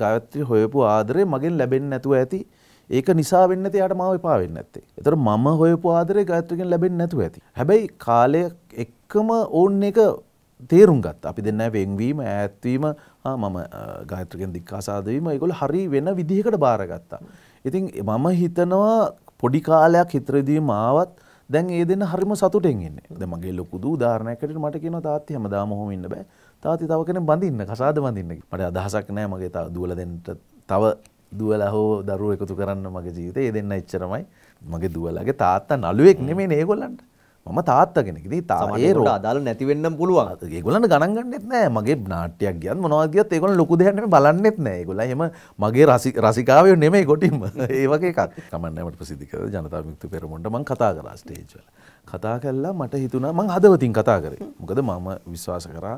ගායත්‍රි හොයපු ආදරේ මගෙන් ලැබෙන්නේ නැතුව ඇති. ඒක නිසා වෙන්නේ නැති යාට මාව එපා වෙන්නේ නැත්තේ. ඒතර මම හොයපු ආදරේ ගායත්‍රිගෙන් ලැබෙන්නේ නැතුව ඇති. හැබැයි කාලය එක්කම ඕන් එක තේරුම් ගත්තා. අපි දෙන්න වෙන්වීම, ඈත්වීම, හා මම ගායත්‍රිගෙන් දික්කාසාද වීම ඒගොල්ලෝ හරි වෙන විදිහකට බාරගත්තා. ඉතින් මම හිතනවා පොඩි කාලයක් හිතරදීම ආවත් දැන් ඒ දෙන්න හරිම සතුටෙන් ඉන්නේ. දැන් මගේ ලොකු දූ උදාහරණයක් හැටියට මට කියනවා තාත්තේ හැමදාම ඔහොම ඉන්න බෑ. තාති තව කෙන බඳන්න කසාද බඳන්න මට අදහසක් නෑ මගේ තාව දුවල දෙන්නට තව දුවල හෝ දරුව එකතු කරන්න මගේ ජීවිතය දෙන්න එච්චරමයි මගේ දුවලගේ තාත්තා නලුවෙක් නෙමේ ඒගොල්ලන්ට මම තාත්තගෙනකද තාඒ රෝ අදාල නැතිවෙන්න පුළුවන් ඒගොලන්න ගණන්ගන්නෙත් නෑ මගේ නාටයක් ගියන් මොනවාගත් ඒකොල ලොකු දෙයන්න බලන්නෙත් නෑ ගොල හෙම මගේ රසි රසිකාවය නෙමේ ගොටිම ඒවගේකත් කමන්නට ප්‍රසිදික ජනතාමික්තු පෙරමොට මං කතා කරා ස්ටේජ්වල කතා කල්ලා මට හිතුනා මං හදවතින් කතා කරේ මොකද මම විශ්වාස කරා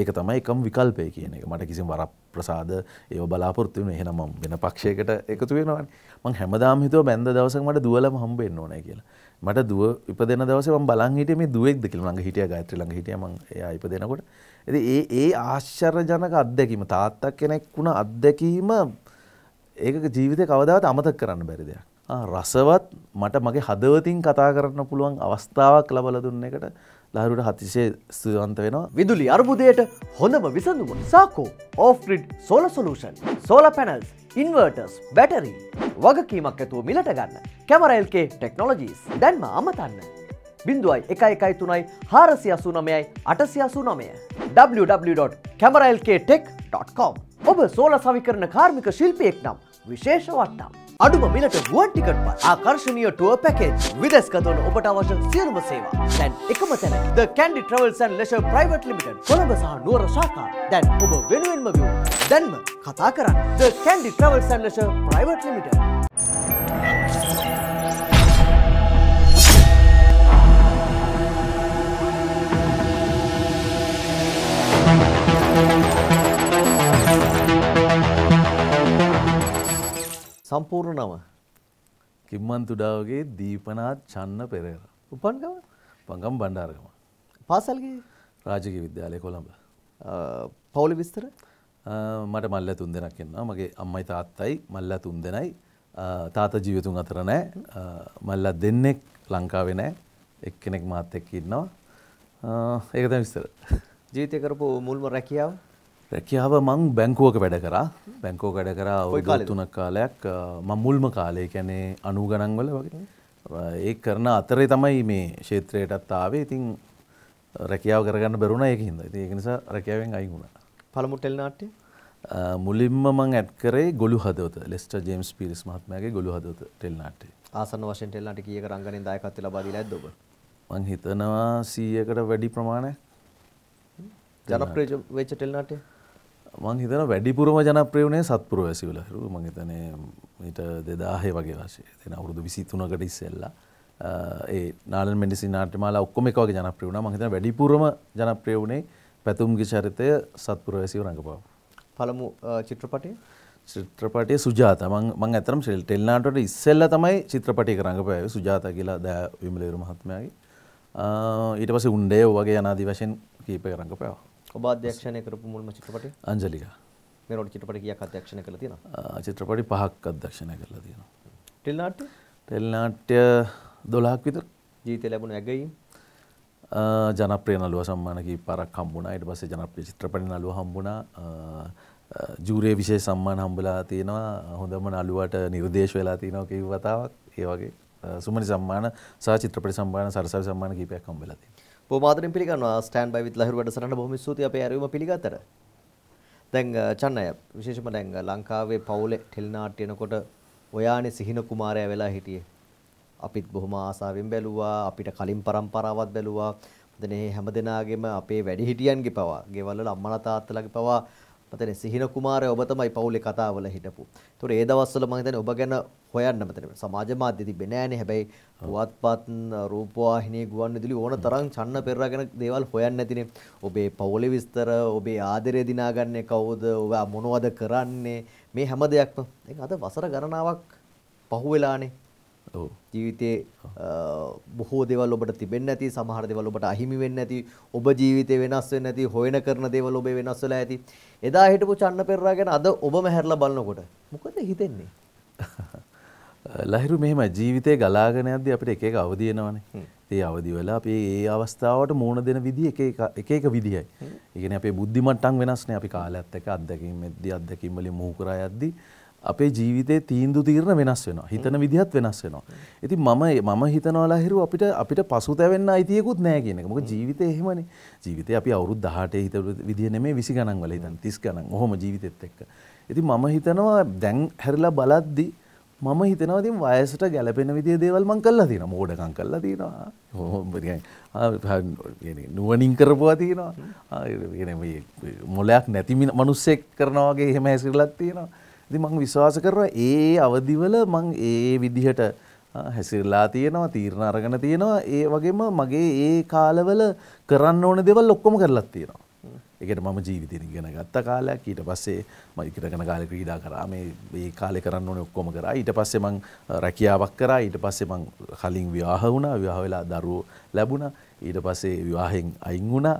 ඒක තමයි එකම විකල්පය කියන එක මට කිසිම වර ප්‍රසාද ඒ බලාපොරත්තු වෙන එහෙනම් මම වෙන පක්ෂයකට එකතු වෙනවනේ මං හැමදාම හිතුවා බැන්ද දවසක මට දුවලම හම්බෙන්න ඕනේ කියලා මට දුව ඉපදෙන දවසේ මම බලන් හිටියේ මේ දුවෙක්ද කියලා ළඟ හිටියා ගායත්‍රි ළඟ හිටියා මං එයා ඉපදෙනකොට ඉතින් ඒ ඒ ආශ්චර්යජනක අත්දැකීම තාත්තා කෙනෙක් වුණ අත්දැකීම ඒක ජීවිතේ කවදාවත් අමතක කරන්න බැරි දෙයක් රසවත් මට මගේ හදවතින් කතා කරන්න පුළුවන් අවස්ථාවක් ලබල දුන්න එකට දරුට හතිශය ස්තුවන්ත වෙනවා විදුලි අර්බුදයට හොඳම විසඳුම සාකෝ off grid solar solution solar panels inverters battery වගකීමක් ඇතුව මිලට ගන්න කැමරල්කේ ටෙක්නොලජීස් දැන්ම අමතන්න බිඳුවයි එකයි එකයි තුනයි හාරසි අසු නමයයි අටසි අසු නමය www.කැමරල්කේටෙක්.com ඔබ සෝල සවිකරන කාර්මික ශිල්පියෙක් නම් විශේෂ වට්ටම් අඩුම මිලට ුවන් ටිකට පත් ආකර්ශණය ටුව පැකේ විදෙස් කතවන ඔබට අවශ්‍ය සියලුම සේවා දැන් එකම තැන ද කැඩි ට්‍රවල්සන් ලෙෂ ප්‍රයිවට් ලිමිට කොළඹ සහ නුවර ශාකා දැන් ඔබ වෙනුවෙන්ම විය දැන්ම කතා කරන්න ද කැඩි ට්‍රවල්සන් ලෙෂ ප්‍රයිවට් ලිමිට. සම්පූර්ණ නම කිම්මන්තුඩාවගේ දීපනාත් චන්න පෙරේර. උපන් ගම? පංගම් බණ්ඩාරගම. පාසල්ගේ රාජකීය විද්‍යාලය කොළඹ. පවුලේ විස්තර? මට මල්ලා තුන් දෙනෙක් ඉන්නවා. මගේ අම්මයි තාත්තයි මල්ලා තුන් දෙනයි. තාත්තා ජීවිතුන් අතර නැහැ. මල්ලා දෙන්නෙක් ලංකාවේ නැහැ. එක්කෙනෙක් මාත් එක්ක ඉන්නවා. ඒක තමයි විස්තර. ජීවිතේ කරපු මුල්ම රැකියාව? රැකියාව මං බැංකුවක වැඩ කරා බැංකෝ වැඩ කරා ඔය තුනක් කාලයක් මං මුල්ම කාලය කැනේ අනු ගණන්වල වගේ ඒ කරන අතරේ තමයි මේ ක්ෂේත්‍රයටත් ආවේ ඉතින් රැකියාව කරගන්න බැරුණ ඒක හින්දා ඉතින් ඒක නිසා රැකියාවෙන් අයින් වුණා පළමු ටෙලි නාට්‍ය මුලින්ම මං ඇඩ් කරේ ගොළු හදවත ලෙස්ටර් ජේම්ස් පීරිස් මහත්මයාගේ ගොළු හදවත ටෙලි නාට්‍යය ආසන්න වශයෙන් ටෙලි නාට්‍ය කීයක රංගනෙන් දායකත්වය ලබා දීලා ඇද්ද ඔබ මං හිතනවා 100කට වැඩි ප්‍රමාණයක් ජනප්‍රිය වෙච්ච ටෙලි නාට්‍ය මං හිතන වැඩිපුරම ජනප්‍රියුණේ සත්පුර වැසිවල හරු මං හිතනේ මීට දෙදාහය වගේ වශය තින අවුරුදු විසිතුනකට ඉස්සෙල්ලා ඒ නාල මෙඩිසි නාටමාලා ඔක්කොම එක වගේ ජනප්‍රියුණ මහිතන වැඩිපුරම ජනප්‍රියුණේ පැතුම්ගේ චරිතය සත්පුර වැසිව රඟපාව. පළමු චිත්‍රපටය චිත්‍රපටය සුජාත මං ඇතරම් ශෙල් ටෙල්නාටට ඉස්සෙල්ල තමයි චිත්‍රපටය රඟපෑව සුජාත කියලා දෑ විමලේරු මහත්මයාගේ ඊට පස උන්ඩේ වගේ යනාදී වශයෙන් කීපය රඟපෑවා. ඔබ අධ්‍යක්ෂණය කරපු මුල්ම චිත්‍රපටය අංජලිකා. මේ රෝඩ් චිත්‍රපට කීයක් අධ්‍යක්ෂණය කළා තියෙනවා? චිත්‍රපටි පහක් අධ්‍යක්ෂණය කළා තියෙනවා. ටෙලි නාට්‍ය? ටෙලි නාට්‍ය 12ක් විතර. ජීවිතේ ලැබුණ ඇගයීම්? ජනප්‍රිය නළුවා සම්මාන කීපාරක් හම්බුණා. ඊට පස්සේ ජනප්‍රිය චිත්‍රපටි නළුවා හම්බුණා. ජූරිය විශේෂ සම්මාන හම්බලා තියෙනවා. හොඳම නළුවාට නිර්දේශ වෙලා තියෙනවා කියව වතාවක්. ඒ වගේ සුමනි සම්මාන සහ චිත්‍රපටි සම්මාන සරසවි සම්මාන කීපයක් හම්බලා තියෙනවා. බොහොම ආදරෙන් පිළිගන්නවා ස්ටෑන්ඩ් බයි විත් ලහිරු වැඩසටහන බොහොම ස්තුතියි අපේ ඇරයුම පිළිගත්තට. දැන් චන්නය විශේෂම දැන් ලංකාවේ පවුලේ ටෙලිනාට්‍ය එනකොට ඔයානේ සිහින කුමාරයා වෙලා හිටියේ. අපිත් බොහොම ආසාවෙන් බැලුවා අපිට කලින් પરම්පරාවක් බැලුවා. දැන් මේ හැමදෙනාගේම අපේ වැඩිහිටියන්ගේ පවා ගෙවල් වල අම්මලා තාත්තලාගේ පවා මතනේ සිහින කුමාරය ඔබ තමයි පවුලේ කතාවල හිටපු. ඒතොර ඒ දවස්වල මම හිතන්නේ ඔබ ගැන හොයන්න මතනේ සමාජ මාධ්‍ය තිබ්බේ නෑනේ. හැබැයි පුවත්පත් රූපවාහිනියේ ගුවන්විදුලි ඕන තරම් චන්න පෙරරාගෙන දේවල් හොයන්න නැතිනේ. ඔබේ පවුලේ විස්තර, ඔබේ ආදරය දිනාගන්නේ කවුද, ඔබ මොනවද කරන්නේ මේ හැම දෙයක්ම. ඒක අද වසර ගණනාවක් පහුවෙලානේ. ජීවිතේ බොහෝ දේවල් ඔබට තිබෙන්නේ නැති සමහර දේවල් ඔබට අහිමි වෙන්නේ නැති ඔබ ජීවිතේ වෙනස් වෙන්නේ නැති හොයන කරන දේවල් ඔබේ වෙනස් වෙලා ඇති එදා හිටපු චන්න පෙරරා ගැන අද ඔබම හැරලා බලනකොට මොකද හිතෙන්නේ ලහිරු මෙහෙම ජීවිතේ ගලාගෙන යද්දී අපිට එක එක අවදි වෙනවනේ ඒ අවදි වෙලා අපි ඒ අවස්ථාවට මූණ දෙන විදිහ එක එක එක එක විදිහයි ඒ කියන්නේ අපේ බුද්ධිමට්ටම් වෙනස්නේ අපි කාලයත් එක්ක අත්දැකීම් එද්දී අත්දැකීම් වලින් මුහු කරා යද්දී අපේ ජීවිතේ තීන්දු තීරණ වෙනස් වෙනවා. හිතන විදිහත් වෙනස් වෙනවා. ඉතින් මම මම හිතනවලා හිරු අපිට අපිට පසුතැවෙන්න අයිතියකුත් නැහැ කියන එක. මොකද ජීවිතේ එහෙමනේ. ජීවිතේ අපි අවුරුදු 18 හිතපු විදිහ නෙමෙයි 20 ගණන් වල හිතන්නේ. 30 ගණන්. ඔහොම ජීවිතෙත් එක්ක. ඉතින් මම හිතනවා දැන් හැරිලා බලද්දි මම හිතනවා ඉතින් වයසට ගැලපෙන විදිහේ දේවල් මං කරලා තියෙනවා. මෝඩකම් කරලා තියෙනවා. ඔහොම නුවනින් කරපුවා තියෙනවා. මොලයක් නැති මිනිස්සෙක් කරනවා වගේ එහෙම හැසිරලා තියෙනවා. ඉතින් මම විශ්වාස කරනවා ඒ අවදිවල මම ඒ විදිහට හැසිරලා තියෙනවා තීරණ අරගෙන තියෙනවා ඒ වගේම මගේ ඒ කාලවල කරන්න ඕන දේවල් ඔක්කොම කරලා තියෙනවා. ඒකට මම ජීවිතේ ඉගෙන ගත්ත කාලයක් ඊට පස්සේ මම ඉගෙනගෙන කාලේ ක්‍රීඩා කරා මේ මේ කාලේ කරන්න ඕනේ ඔක්කොම කරා ඊට පස්සේ මම රැකියාවක් කරා ඊට පස්සේ මම කලින් විවාහ වුණා විවාහ වෙලා දරුවෝ ලැබුණා ඊට පස්සේ විවාහෙන් අයින් වුණා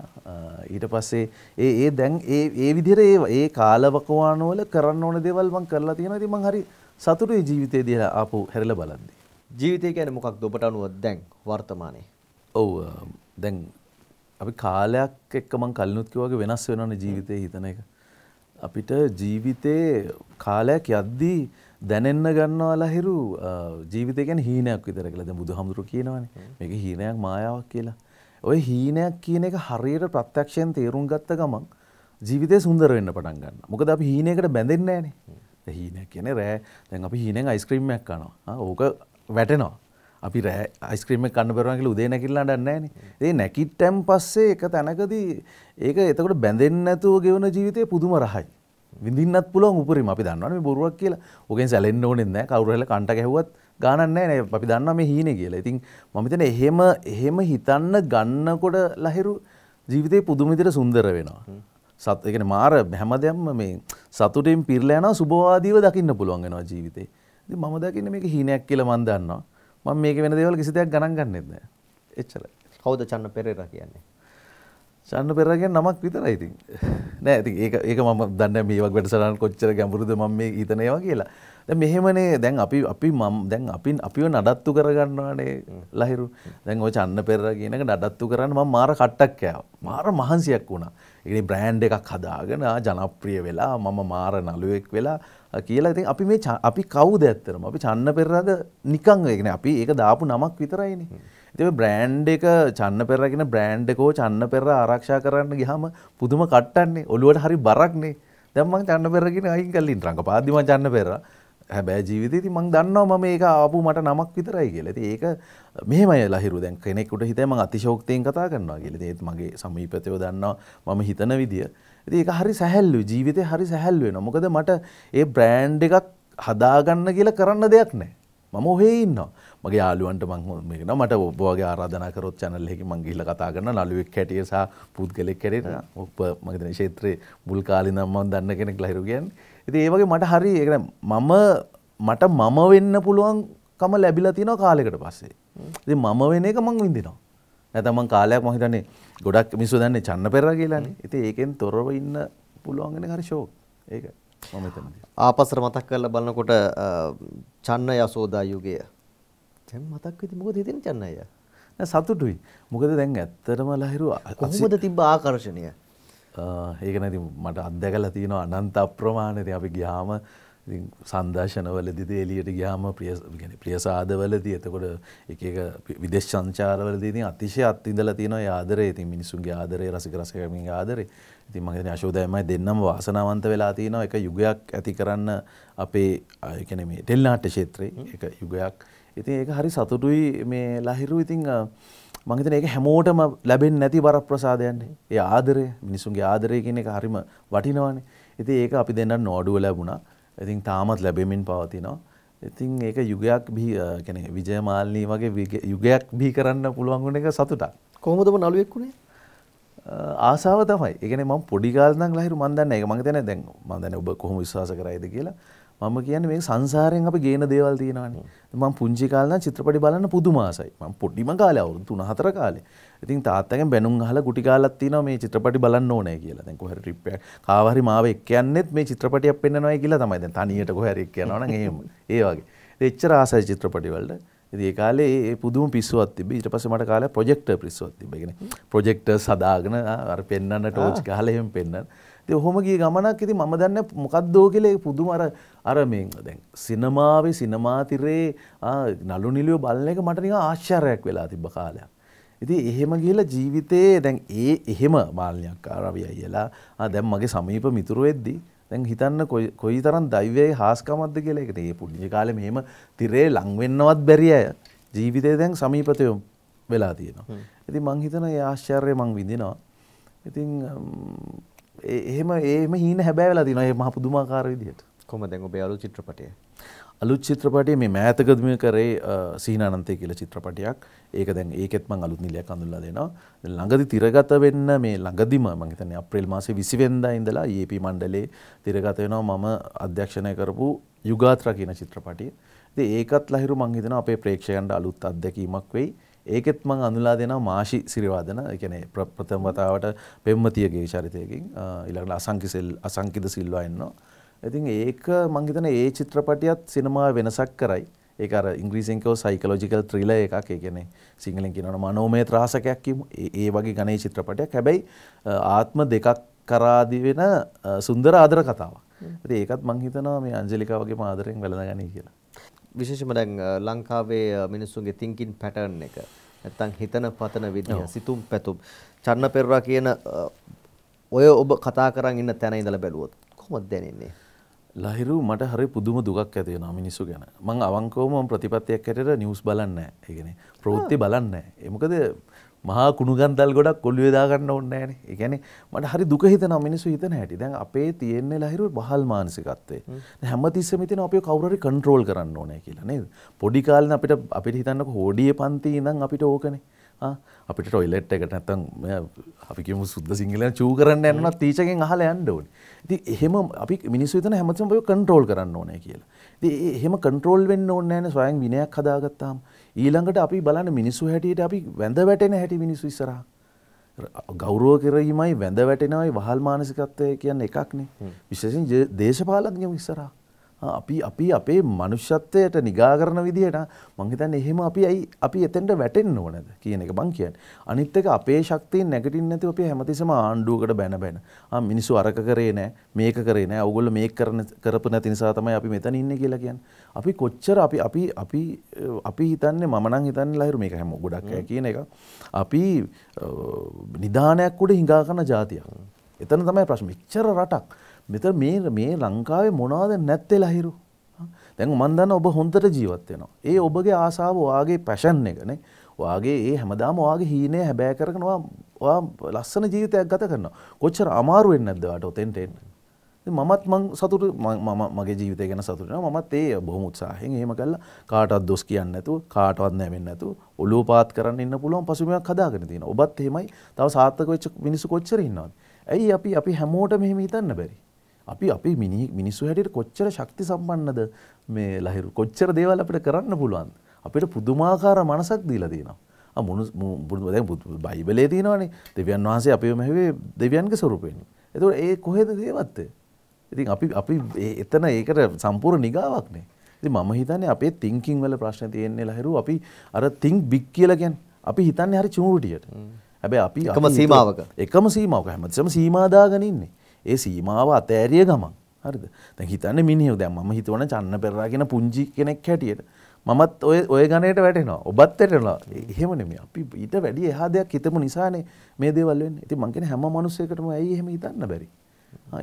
ඊට පස්සේ ඒ ඒ දැන් ඒ ඒ විදිහට ඒ ඒ කාලවකවානුවල කරන්න ඕන දේවල් මම කරලා තියෙනවා. ඉතින් මම හරි සතුටුයි ජීවිතේ දිහා ආපහු හැරිලා බලද්දී. ජීවිතය කියන්නේ මොකක්ද ඔබට අනුව දැන් වර්තමානයේ? ඔව් දැන් අපි කාලයක් එක්ක මං කලිනුත් කිව්වාගේ වෙනස් වෙනවනේ ජීවිතේ හිතන එක. අපිට ජීවිතේ කාලයක් යද්දී දැනෙන්න ගන්නවා ලහිරු ජීවිතය ගැන හීනයක් විතර කියලා දැන් බුදුහාමුදුරු කියනවානේ මේක හීනයක් මායාවක් කියලා. ඔය හීනයක් කියන එක හරියට ප්‍රත්‍යක්ෂයෙන් තේරුම් ගත්ත ගමන් ජීවිතය සුන්දර වෙන්න පටන් ගන්න. මොකද අපි හීනයකට බැඳෙන්නේ නැහනේ. හීනයක් කියන්නේ රෑ දැන් අපි හීනෙන් අයිස්ක්‍රීම්යක් කනවා. ඕක වැටෙනවා. අපි රෑ අයිස්ක්‍රීම් එක කන්න බැරුණා කියලා උදේ නැගිටලා හඳන්නේ නැහනේ. ඒ නැගිට්ටන් පස්සේ එක තැනකදී ඒක එතකොට බැඳෙන්නේ නැතුව ගෙවන ජීවිතේ පුදුම රහයි. විඳින්නත් පුළුවන් උපරිම අපි දන්නවනේ මේ බොරුවක් කියලා. ඕකෙන් සැලෙන්න ඕනේ නැහැ. කවුරු හරි කන්ට ගැහුවත් ගානන්නෑ නෑ අපි දන්න මේ හීන කියලා ඉතින් මමතන එහෙම එහෙම හිතන්න ගන්නකොට ලහිරු ජීවිතය පුදුමිතර සුන්දර වෙනවා. සත් එකන මාර හැම දෙයක්ම මේ සතුටින් පිරලෑන සුභවාදීව දකින්න පුළුවන්ගෙනවා ජීවිතේ ති මම දකින්න මේක හිනයක් කියල මන් දන්නවා මම මේක වෙන දෙවල් කිසිතයක් ගණන් ගන්නෙද එච්චර කවද චන්න පෙරෙර කියන්නේ චන්න පෙරගෙන් නමක් විතර ඉතින් නෑ ඇති ඒ ඒක මම දන්න මේක් වැඩසටන් කොච්චර ගැඹුරුද ම මේ ඉතනයවා කියලා ද මෙහෙමනේ දැන් අපි අපි මම් දැන් අපින් අපිව නඩත්තු කරගන්නවානේ ලහිරු දැන් ඔය චන්න පෙරර කියනක නඩත්තු කරන්න මම මාර කට්ටක් කෑවා මාර මහන්සියක් වුණා ඒ බ්‍රෑන්ඩ් එකක් හදාගෙන ජනප්‍රිය වෙලා මම මාර නළුවෙක් වෙලා කියලා ඉතින් අපි මේ අපි කවුද ඇත්තරම අපි චන්න පෙරරාද නිකන් ඒකනේ අපි ඒක දාපු නමක් විතරයිනේ. ඉතින් බ්‍රෑන්ඩ් එක චන්න පෙරරාගෙන බ්‍රෑන්ඩ් එකෝ චන්න පෙරරා ආරක්ෂා කරන්න ගියාම පුදුම කට්ටන්නේ. ඔළුවට හරි බරක්නේ. දැන් මං චන්න පෙරරාගෙන අයින් කරලින් රංගපාද්දි මං චන්න පෙරරා. හැබැ ජීවිතති මං දන්නවා මම ඒක ආපු මට නමක් විතරයි කියලා ඇති ඒක මෙමයි ලහිරු දැන් කෙනෙකුට හිතම අතිශෝක්තයෙන් කතා කරනවා කියල ඒත් මගේ සමීපතයෝ දන්නවා මම හිතන විදිිය ඇති ඒක හරි සැහැල්ලු ජීවිතය හරි සැහැල්ලුවෙන මොකද මට ඒ බ්‍රෑන්් එකක් හදාගන්න කියලා කරන්න දෙයක් නෑ මම ඔහේ ඉන්නවා මගේ යාලුවන්ට මංහමෙන මට ඔබගේ ආරාධනකරොත් චැනල්ලෙකි මංගිල කතා කරන්න නලුවෙක් කැටිය සහ පුද්ගලෙක් කැරෙන ඔප මගතන ශේත්‍රයේ මුල්කාලි නම්මන් දන්න කෙනෙක් ලහිරුගන් ඉති ඒවගේ මට හරි ඒ මම මට මම වෙන්න පුළුවන්කම ලැබිල තියෙන කාලෙකට පස්සේ. ඉති මම වෙන එක මං විඳිනවා. නැතමං කාලයක් මහිතන්නේ ගොඩක් මිසු දන්නේ චන්න පෙර කියලාන්නේ ඉති ඒකෙන් තොරව ඉන්න පුළුවන්ගෙන හරි ෂෝ ඒක ආපසර මතක් කරලා බලනකොට චන්න යසෝදා යුගය දැන් මතක් වෙති මොකද හිතෙන්නේ චන්න අයියා සතුටුයි මොකද දැන් ඇත්තටම ලහිරු කොහොමද තිබ්බ ආකර්ෂණය ඒකන ති මට අත්දැකල තියෙනවා අනන්ත අප්‍රමාණති අපි ගියාම සන්දර්ශනවලදිද එලියට ගියාම ප්‍රියසාදවලදී එතකොට එක විදේශ සංචාරවලදී අතිශය අත්තිදල තියෙන ආදරේ ති මිනිසුන්ගේ ආදරේ රසික රසකමින් ආදරේ ඉති මගෙන අශෝදයමයි දෙන්නම වාසනාවන්ත වෙලා තියෙනවා එක යුගයක් ඇති කරන්න අපේ අයකන මේ ටෙල්නාට ශේත්‍රයේ එක යුගයක් ඉතින් ඒක හරි සතුටුයි මේ ලහිරු ඉතිං මංහිතන ඒක හැමෝටම ලැබෙන් නැති වර ප්‍රසාධයන්ට ඒ ආදරය මිනිසුන්ගේ ආදරය කියන එක හරිම වටිනවාන ඉති ඒක අපි දෙන්න නෝඩුව ලැබුණා ඉතින් තාමත් ලැබෙමින් පවතිනවා ඉතින් ඒක යුගයක් බිැන විජයමාල්ලී වගේ යුගයක් බී කරන්න පුළුවන්ගුණ එක සතුටක් කොහොමදම නළුවෙක්ුණේ ආසාාව තමයි එකන ම පොඩිගල්න්න ලහිරු මන්දන්න එක මඟතන දැන් මදන ඔබ කොහොම විශවාස කරයිද කියලා මම කියන්නේ මේක සංසාරයෙන් අපි ගේන දේවල් තියෙනවානේ. මම පුංචි කාලේ නම් චිත්‍රපටි බලන්න පුදුම ආසයි. මම පොඩිම කාලේ අවුරුදු 3 4 කාලේ. ඉතින් තාත්තගෙන් බැනුම් අහලා ගුටි කාලක් තියෙනවා මේ චිත්‍රපටි බලන්න ඕනේ කියලා. දැන් කොහරි ට්‍රිප් එකක් කාව හරි මාව එක්ක යන්නෙත් මේ චිත්‍රපටියක් පෙන්වනවායි කියලා තමයි. දැන් තනියට කොහරි එක්ක යනවා නම් එහෙම. ඒ වගේ. ඉතින් එච්චර ආසයි චිත්‍රපටි වලට. ඒ කාලේ ඒ පුදුම පිස්සුවක් තිබ්බේ. ඊට පස්සේ මට කාලේ ප්‍රොජෙක්ටර් පිස්සුවක් තිබ්බේ. කියන්නේ ප්‍රොජෙක්ටර් සදාගෙන අර පෙන්වන්න ටෝච් ගහලා එහෙම පෙන්වන්න. ඉතින් ඔහොම ගිය ගමනක් ඉතින් මම දන්නේ මොකද්ද ඕ කියලා ඒ පුදුම අර අර මේ දැන් සිනමාවේ සිනමාතිරේ නලු නිලියෝ බලන එක මට නිකන් ආශ්චර්යයක් වෙලා තිබ්බ කාලයක්. ඉතින් එහෙම ගිහිලා ජීවිතේ දැන් ඒ එහෙම මාල්නියක් ආරවි අයියලා ආ දැන් මගේ සමීප මිතුරු වෙද්දී දැන් හිතන්න කොයි තරම් දෛවයේ හාස්කමක්ද කියලා ඒකට ඒ පුණ්‍ය කාලේ මෙහෙම තිරේ ලං වෙන්නවත් බැරි අය ජීවිතේ දැන් සමීපතයෝ වෙලා තියෙනවා. ඉතින් මං හිතන ඒ ආශ්චර්යය මං විඳිනවා. ඉතින් එහෙම ඒම හීන හැබැවලා තින මහ පුදුමාකාර විදිහට කොම දැන් ඔබේ අලු චිත්‍රපටය අලුත් චිත්‍රපටය මේ මෑතකදම කරේ සීනානන්තය කියල චිත්‍රපටයක් ඒක දැන් ඒකෙත් මං අලුත් නිලයක් අඳුල්ලා දෙනවා ළඟදි තිරගත වෙන්න මේ ළඟදිම මං හිතන්නේ අප්‍රේල් මාසේ 20 වෙනිදා ඉඳලා EP මණ්ඩලේ තිරගත වෙනවා මම අධ්‍යක්ෂණය කරපු යුගාත්‍රා කියන චිත්‍රපටය. ඉතින් ඒකත් ලහිරු මං හිතනවා අපේ ප්‍රේක්ෂකයන්ට අලුත් අත්දැකීමක් වෙයි. ඒකෙත් මං අඳුලා දෙනවා මාෂි සිරිවාදන ඒ කියන්නේ ප්‍රථම වතාවට පෙම්මතියගේ චරිතයකින් ඊළඟට අසංකිසෙල් අසංකිත සිල්වා එන්නවා. ඉතින් ඒක මං හිතන ඒ චිත්‍රපටියත් සිනමාවේ වෙනසක් කරයි. ඒක අර ඉංග්‍රීසියෙන් කියව සයිකොලොජිකල් thriller එකක්. ඒ කියන්නේ සිංහලෙන් කියනවනම් මනෝමය ත්‍රාසකයක් කියමු. ඒ වගේ ගණේ චිත්‍රපටයක්. හැබැයි ආත්ම දෙකක් කරාදි වෙන සුන්දර ආදර කතාවක්. ඉතින් ඒකත් මං හිතනවා මේ අංජලිකා වගේ මාදරෙන් වැළඳගනී කියලා. විශේෂම දැන් ලංකාවේ මිනිස්සුන්ගේ thinking pattern එක නැත්තම් හිතන පතන විදිය සිතුම් පැතුම් චන්න පෙරරා කියන ඔය ඔබ කතා කරන් ඉන්න තැන ඉඳලා බැලුවොත් කොහොමද දැනෙන්නේ ලහිරු මට හරි පුදුම දුකක් ඇති වෙනවා මිනිස්සු ගැන මම අවංකවම ප්‍රතිපත්තියක් හැටියට නිවුස් බලන්නේ නැහැ ඒ කියන්නේ ප්‍රවෘත්ති බලන්නේ නැහැ ඒ මොකද මහා කුණුගන්තල් ගොඩක් කොල්ලුවේ දාගන්න ඕනේ නැහනේ. ඒ කියන්නේ මට හරි දුක හිතෙනවා මිනිස්සු හිතන හැටි. දැන් අපේ තියෙන්නේ ලහිරුව බහල් මානසිකත්වය. දැන් හැමතිස්සෙම හිතෙනවා අපි කවුරු හරි කන්ට්‍රෝල් කරන්න ඕනේ කියලා නේද? පොඩි කාලේ අපිට අපිට හිතන්නකො හොඩියේ පන්ති ඉඳන් අපිට ඕකනේ. අපිට ටොයිලට් එකට නැත්තම් අපි කියමු සුද්ද සිංහලෙන් චූ කරන්න යනවා ටීචර්ගෙන් අහලා යන්න ඕනේ. ඉතින් එහෙම අපි මිනිස්සු හිතන හැමතිස්සෙම ඔය කන්ට්‍රෝල් කරන්න ඕනේ කියලා. ඉතින් එහෙම කන්ට්‍රෝල් වෙන්න ඕනේ නැහැ නේ ස්වයං විනයක් හදාගත්තාම. ඊළඟට අපි බලන්න මිනිස්සු හැටියට අපි වැඳ වැටෙන හැටි මිනිස්සු ඉස්සරහ. ගෞරව කිරීමයි වැඳ වැටෙනවයි වහල් මානසිකත්වය කියන්නේ එකක්නේ. විශේෂයෙන් දේශපාලඥයෝ ඉස්සරහ. අපි අපි අපේ මනුෂ්‍යත්වයට නිගා කරන විදිහට මං හිතන්නේ එහෙම අපි ඇයි අපි එතෙන්ට වැටෙන්න ඕනද කියන එක මං කියන්නේ. අනිත් එක අපේ ශක්තියෙන් නැගිටින්න නැතිව අපි හැමතිස්සම ආණ්ඩුවකට බැන බැන. ආ මිනිස්සු අරක කරේ නෑ, මේක කරේ නෑ. ඕගොල්ලෝ මේක කරන කරපු නැති නිසා තමයි අපි මෙතන ඉන්නේ කියලා කියන්නේ. අපි කොච්චර අපි අපි අපි අපි හිතන්නේ මම නම් හිතන්නේ ලහිරු මේක හැම ගොඩක් අය කියන එක. අපි නිදානයක් උඩ හිඟා කරන જાතියක්. එතන තමයි ප්‍රශ්නේ. මෙච්චර රටක් මෙතන මේ මේ ලංකාවේ මොනවද නැත්තේ ලහිරු. දැන් මම දන්න ඔබ හොඳට ජීවත් වෙනවා. ඒ ඔබගේ ආසාව ඔයාගේ පැෂන් එකනේ. ඔයාගේ ඒ හැමදාම ඔයාගේ හීනය හැබෑ කරගෙන ඔයා ලස්සන ජීවිතයක් ගත කරනවා. කොච්චර අමාරු වෙන්නේ නැද්ද ඔයාට ඔතෙන්ට එන්න? මමත් මං සතුටු මම මගේ ජීවිතය ගැන සතුටු වෙනවා. මමත් ඒ බොහොම උත්සාහයෙන් එහෙම කළා. කාටවත් දොස් කියන්නේ නැතුව, කාටවත් නැමෙන්නේ නැතුව, ඔළුව පාත් කරන්න ඉන්න පුළුවන් පසුබිමක් හදාගෙන තියෙනවා. ඔබත් එහෙමයි. තව සාර්ථක වෙච්ච මිනිස්සු කොච්චර ඉන්නවද? ඇයි අපි අපි හැමෝටම මෙහෙම හිතන්න බැරි? අපි අපි මිනිස්සු හැටියට කොච්චර ශක්ති සම්පන්නද මේ ලහිරු කොච්චර දේවල් අපිට කරන්න පුළුවන් අපිට පුදුමාකාර මනසක් දීලා තියෙනවා මුණු දැන් බයිබලේ තියෙනවානේ දෙවියන් වහන්සේ අපිව මෙහෙවේ දෙවියන්ගේ ස්වරූපයෙන් එතකොට ඒ කොහෙද දේවත්වය ඉතින් අපි අපි එතන ඒකට සම්පූර්ණ නිගාවක්නේ ඉතින් මම හිතන්නේ අපේ තින්කින් වල ප්‍රශ්න තියෙන්නේ ලහිරු අපි අර තින්ක් බිග් කියලා කියන්නේ අපි හිතන්නේ හරි චුමුරුටියට හැබැයි අපි එකම සීමාවක එකම සීමාවක හැමතිස්සම සීමා දාගෙන ඉන්නේ ඒ සීමාව අතෑරිය ගමන් හරිද දැන් හිතන්න මිනිහෙක් දැන් මම හිතවන චන්න පෙරරා කියන පුංචි කෙනෙක් හැටියට මමත් ඔය ඔය ගණයට වැටෙනවා ඔබත් වැටෙනවා එහෙම නෙමෙයි අපි ඊට වැඩි එහා දෙයක් හිතමු නිසානේ මේ දේවල් වෙන්නේ ඉතින් මං කියන්නේ හැම මිනිසෙකටම ඇයි එහෙම හිතන්න බැරි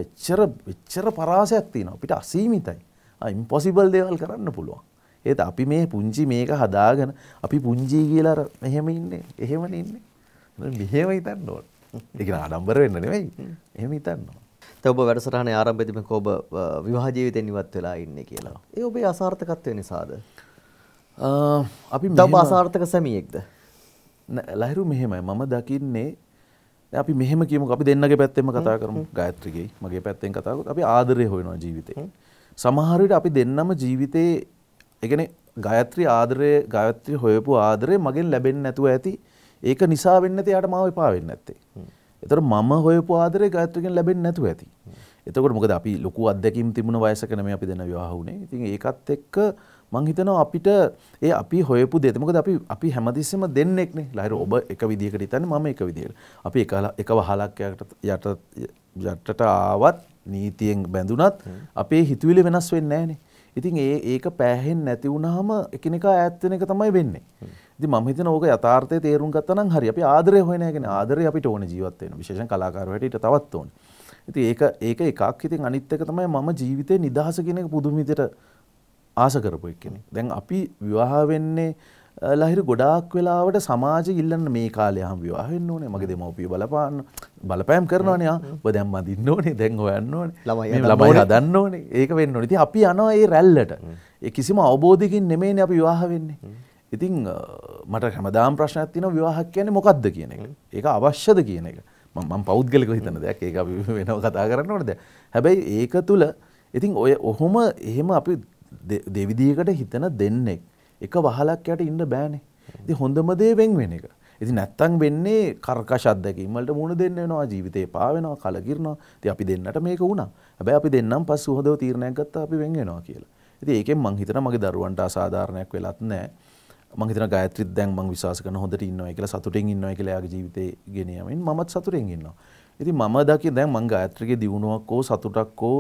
එච්චර එච්චර පරාසයක් තියෙනවා අපිට අසීමිතයි ඉම්පොසිබල් දේවල් කරන්න පුළුවන් ඒත් අපි මේ පුංචි මේක හදාගෙන අපි පුංචි කියලා මෙහෙම ඉන්නේ එහෙමනේ ඉන්නේ මෙහෙම හිතන්න ඕන ඒක ආඩම්බර වෙන්න නෙමෙයි එහෙම හිතන්න ඕන දැන් ඔබ වැඩසටහනේ ආරම්භයේදී මේක ඔබ විවාහ ජීවිතෙන් ඉවත් වෙලා ඉන්නේ කියලා. ඒ ඔබේ අසාර්ථකත්වය නිසාද? අපි ඔබ අසාර්ථක සැමියෙක්ද? ලහිරු මෙහෙමයි මම දකින්නේ අපි මෙහෙම කියමුකෝ අපි දෙන්නගේ පැත්තෙන්ම කතා කරමු ගායත්‍රිගේ මගේ පැත්තෙන් කතා කරමු අපි ආදරය හොයනවා ජීවිතේ. සමහර විට අපි දෙන්නම ජීවිතේ ඒ කියන්නේ ගායත්‍රි ආදරය ගායත්‍රි හොයපු ආදරය මගෙන් ලැබෙන්නේ නැතුව ඇති ඒක නිසා වෙන්නේ නැති එයාට මාව එපා වෙන්නේ නැත්තේ. එතර මම හොයපු ආදරය ගාත්‍රකෙන් ලැබෙන් නැතුව ඇති. එතකොට මොකද අපි ලොකු අදැකීම් තිබුණ වයසකන මේ අපි දෙන විවාහුනේ ඉතින් ඒකත් එක්ක මං හිතනවා අපිට ඒ අපි හොයපු දෙත මොකද අපි අපි හැමතිස්සෙම දෙන්නෙක්නේ ලහිර ඔබ එක විදිහකට හිතන්නේ මම එක විදිහකට අපි එක එක වහලක් යට යටට ආවත් නීතියෙන් බැඳුනත් අපේ හිතුවිලි වෙනස් වෙන්නේ නැහනේ ඉතින් ඒ ඒක පෑහෙන් නැති වුණාම එකිනෙකා ඈත් වෙන එක තමයි වෙන්නේ. ඉතින් මම හිතන ඕක යථාර්ථයේ තේරුම් ගත්තා නම් හරි. අපි ආදරය හොයන එකනේ. ආදරය අපිට ඕනේ ජීවත් වෙන්න. විශේෂයෙන් කලාකාරයෝ හැටියට තවත් ඕනේ. ඉතින් ඒක ඒක එකක්. ඉතින් අනිත් එක තමයි මම ජීවිතේ නිදහස කියන එක පුදුම විදිහට ආස කරපු එක්කෙනෙක්. දැන් අපි විවාහ වෙන්නේ ලහිර ගොඩාක් වෙලාවට සමාජ ඉල්ලන්න මේ කාලේ හම් විවාහ වෙන්න ඕනේ මගේ දෙමව්පිය බලපාන්න බලපෑම් කරනවානේ ආ ඔබ දැන් මදින්න ඕනේ දැන් හොයන්න ඕනේ ළමයි ළමයි හදන්න ඕනේ ඒක වෙන්න ඕනේ ඉතින් අපි යනවා ඒ රැල්ලට ඒ කිසිම අවබෝධයකින් නෙමෙයිනේ අපි විවාහ වෙන්නේ ඉතින් මට හැමදාම ප්‍රශ්නයක් තියෙනවා විවාහක් කියන්නේ මොකක්ද කියන එක ඒක අවශ්‍යද කියන එක මම පෞද්ගලිකව හිතන දෙයක් ඒක අපි වෙනව කතා කරන්න ඕනේ දැන් හැබැයි ඒක තුල ඉතින් ඔය ඔහොම එහෙම අපි දෙවිදියකට හිතන දෙන්නෙක් එක වහලක් යට ඉන්න බෑනේ. ඉතින් හොඳම දේ වෙන් වෙන එක. ඉතින් නැත්තම් වෙන්නේ කර්කශ අත්දැකීම් වලට මුහුණ දෙන්න වෙනවා ජීවිතේ පා වෙනවා කලකිරනවා. ඉතින් අපි දෙන්නට මේක වුණා. හැබැයි අපි දෙන්නම් පස්සු හොඳව තීරණයක් ගත්තා අපි වෙන් වෙනවා කියලා. ඉතින් ඒකෙන් මං හිතනවා මගේ දරුවන්ට අසාධාරණයක් වෙලත් නැහැ. මං හිතන ගායත්‍රිත් දැන් මං විශ්වාස කරන හොඳට ඉන්නවා කියලා සතුටින් ඉන්නවා කියලා එයාගේ ජීවිතේ ගෙන යමින් මමත් සතුටින් ඉන්නවා. ඉති මම දකි දැන් මං ගායත්‍රගේ දියුණුවක් හෝ සතුටක් හෝ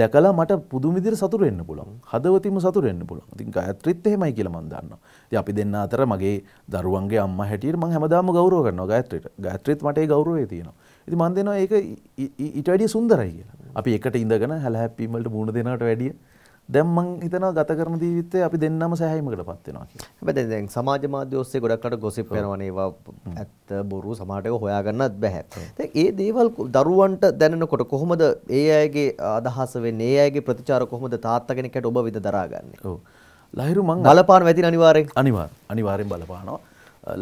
දැකලා මට පුදුමිදිර සතුරෙන්න්න පුළන් හදවතිම සතුරෙන්න්න පුළන් ඉතින් ගායත්‍රිත් එහෙමයි කියල මන් දන්න ති අපි දෙන්න අතර මගේ දරුවන්ගේ අම්ම හැටියට මං හැමදාම ගෞරව කරනවා ගායත්‍රයට ගායත්‍රිත් මට ගෞරවය තියෙනවා ඉති මන් දෙනවා ඒක ඊට වැඩිය සුන්දරයි කියලා අපි එකට ඉඳගෙන හැලහැපීමට මුණ දෙනට වැඩිය දැම්මං හිතන ගත කරන ජීවිතය අපි දෙන්නම සැහැීමකට පත්වෙනවා බැ දැන් සමාජ මාධ්‍යෝස්සේ ගොඩක්ට ගොසිප් කරවනවා ඇත්ත බොරු සමාටක හොයාගන්නත් බැහැ ඒ දේවල් දරුවන්ට දැනකොට කොහොමද ඒ අයගේ අදහස වෙන්නේ ඒ අයගේ ප්‍රතිචාර කොහොමද තාත්තගෙනකට ඔබ විද දරාගන්න ලහිරු මං බලපාන වැති අනිවාරෙන් අනිවා අනිවාරෙන් බලපානවා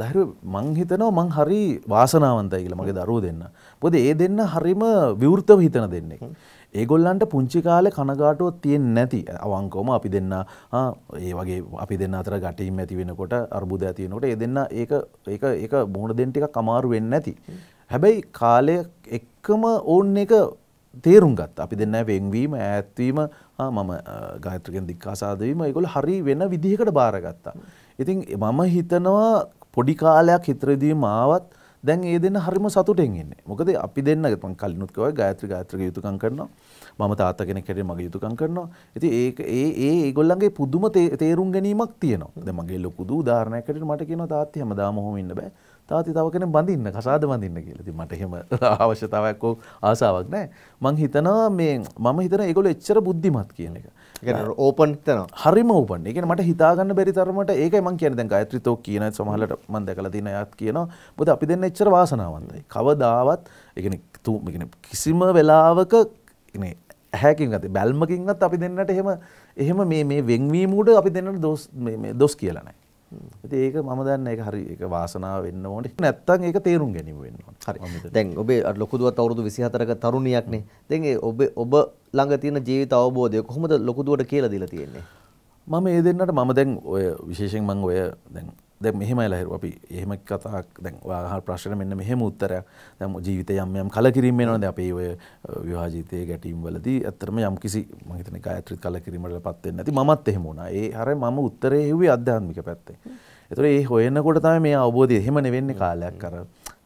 ලහිරු මං හිතනවා මං හරි වාසනාවන්තයි කියලා මගේ දරුවෝ දෙන්න. පොද ඒ දෙන්න හරිම විවෘතව හිතන දෙන්නේ. ඒගොල්ලන්ට පුංචි කාලේ කනගාටුවක් තියෙන්නේ නැති අවංකවම අපි දෙන්න ඒ වගේ අපි දෙන්න අතර ගැටීම් ඇති වෙනකොට අර්බුද ඇති වෙනකොට ඒ දෙන්න ඒක ඒක ඒක මොහොන දෙන්න ටිකක් අමාරු වෙන්නේ නැති. හැබැයි කාලය එක්කම ඕන් එක තේරුම් ගත් අපි දෙන්න වෙන්වීම ඈත්වීම මම ගායත්‍රකෙන් දික්කාසාදවීම ඒගොල හරි වෙන විදිහකට බාරගත්තා. ඉතින් මම හිතනවා පොඩි කාලයක් හිතරදී මාවත් දැන් ඒ දෙන්න හරිම සතුටෙන් ඉන්නේ. මොකද අපි දෙන්න මම කලිනුත් කිව්වා ගායත්‍රි ගායත්‍රිගේ යුතුයකම් කරනවා. මම තාත්තා කෙනෙක් හැටියට මගේ යුතුයකම් කරනවා. ඉතින් ඒක ඒ ඒ ඒගොල්ලන්ගේ පුදුම තේරුම් ගැනීමක් තියෙනවා. දැන් මගේ ලොකු දු උදාහරණයක් හැටියට මට කියනවා තාත්තා හැමදාම ඔහොම ඉන්න බෑ. තාත්තා තව කෙනෙක් බඳින්න කසාද බඳින්න කියලා. ඉතින් මට එහෙම අවශ්‍යතාවයක් හෝ ආසාවක් නැහැ. මං හිතනවා මේ මම හිතන ඒගොල්ලෝ එච්චර බුද්ධිමත් කියන එක. ඕපන් තන හරිම ඕපන් එක මට හිතාගන්න බැරි තරමට ඒක මං කියන දැන් ගායත්‍රිතෝ කියන සමහලට මං දැකලා තියෙන අයත් කියනවා මොකද අපි දෙන්න එච්චර වාසනාවන්තයි කවදාවත් ඒ කියන්නේ කිසිම වෙලාවක හැකින් ගත බැල්මකින්වත් අපි දෙන්නට එහෙම එහෙම මේ මේ වෙන්වීමකට අපි දෙන්නට දොස් මේ දොස් කියලා නැහැ ඉතින් ඒක මම දන්නේ ඒක හරි ඒක වාසනාව වෙන්න ඕනේ. නැත්තම් ඒක තේරුම් ගැනීම වෙන්න ඕනේ. හරි. දැන් ඔබේ අර ලොකු දුවත් අවුරුදු 24ක තරුණියක්නේ. දැන් ඒ ඔබ ඔබ ළඟ තියෙන ජීවිත අවබෝධය කොහොමද ලොකු දුවට කියලා දීලා තියෙන්නේ? මම ඒ දෙන්නට මම දැන් ඔය විශේෂයෙන් මම ඔය දැන් දැ මෙහමයිලහිරු අපි එහෙම කතා දැන් වාහල් ප්‍රශ්න මෙන්න මෙහෙම උත්තරයක් දැම ජීවිත යම් යම් කලකිරීමේ නොද අපේ ඔය විවාජීතය ගැටීම් වලදී ඇත්තරම යම් කිසි මහිතන ගායත්‍රි කලකිරීමට පත්වෙන්න ඇති මත් එහෙම වුණා ඒ හර මම උත්තරය හෙවේ අධ්‍යාත්මික පැත්තේ. එතුර ඒ හොයන්නකොට තම මේ අවබෝධය හෙමන වෙන්න කාලයක් කර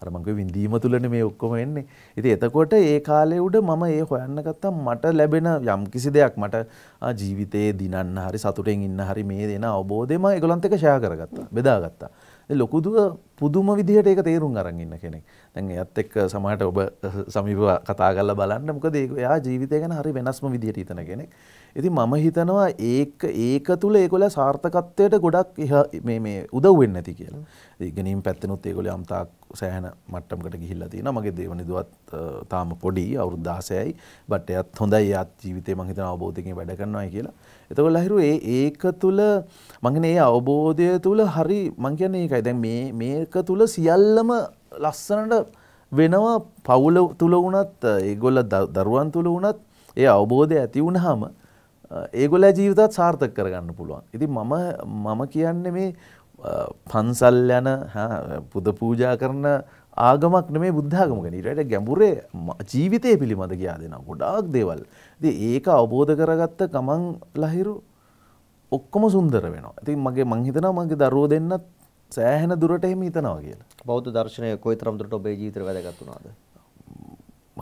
අර මං කිය විඳීම තුලනේ මේ ඔක්කොම එන්නේ. ඉතින් එතකොට ඒ කාලේ උඩ මම ඒ හොයන්න ගත්තා මට ලැබෙන යම් කිසි දෙයක් මට ජීවිතේ දිනන්න හරි සතුටෙන් ඉන්න හරි මේ දෙන අවබෝධය මම ඒගොල්ලන්ත් එක්ක ෂෙයා කරගත්තා. බෙදාගත්තා. ඒ ලොකුදුව පුදුම විදිහට ඒක තේරුම් අරන් ඉන්න කෙනෙක්. දැන් එයත් එක්ක සමහරට ඔබ සමීපව කතා කරලා බලන්න. මොකද ඒක එයා ජීවිතය ගැන හරි වෙනස්ම විදිහට හිතන කෙනෙක්. ඉතින් මම හිතනවා ඒක ඒක තුල ඒගොල්ල සාර්ථකත්වයට ගොඩක් මේ මේ උදව් වෙන්නේ නැති කියලා. ඉගෙනීම් පැත්තෙනුත් ඒගොල්ල යම්තාක් සෑහෙන මට්ටමකට ගිහිල්ලා තියෙනවා. මගේ දේවනිදුවත් තාම පොඩි අවුරුදු 16යි. බට් එයත් හොඳයි. එයාත් ජීවිතේ මම හිතනවා අවබෝධයෙන් වැඩ කරනවායි කියලා. එතකොල්ල හිරු ඒ ඒක තුල මං කියන්නේ ඒ අවබෝධය තුල හරි මං කියන්නේ ඒකයි. දැන් මේ මේ එක තුළ සියල්ලම ලස්සනට වෙනවා පවුල තුළ වනත් ඒගොල්ල දරුවන් තුළ වනත් ඒ අවබෝධය ඇති වුණහම ඒගොල ජීවිතත් සාර්ථක කරගන්න පුළුවන්. ඉති මම මම කියන්න මේ පන්සල් යන පුද පූජා කරන ආගමක් නෙමේ බුද්ධාගමක නිරයට ගැඹුරේ ජීවිතය පිළිබඳ ගියා දෙෙන ගොඩාක් දේවල්. ද ඒක අවබෝධ කරගත්ත ගමන් ලහිරු ඔක්කොම සුන්දර වෙනවා. ඇති මගේ මංහිතන මගේ දරුව දෙන්නත් සෑහෙන දුරට එහෙම හිතනවා කියලා බෞද්ධ දර්ශනය කොයිතරම් දුරට ඔබේ ජීවිතේ වැදගත් වුණාද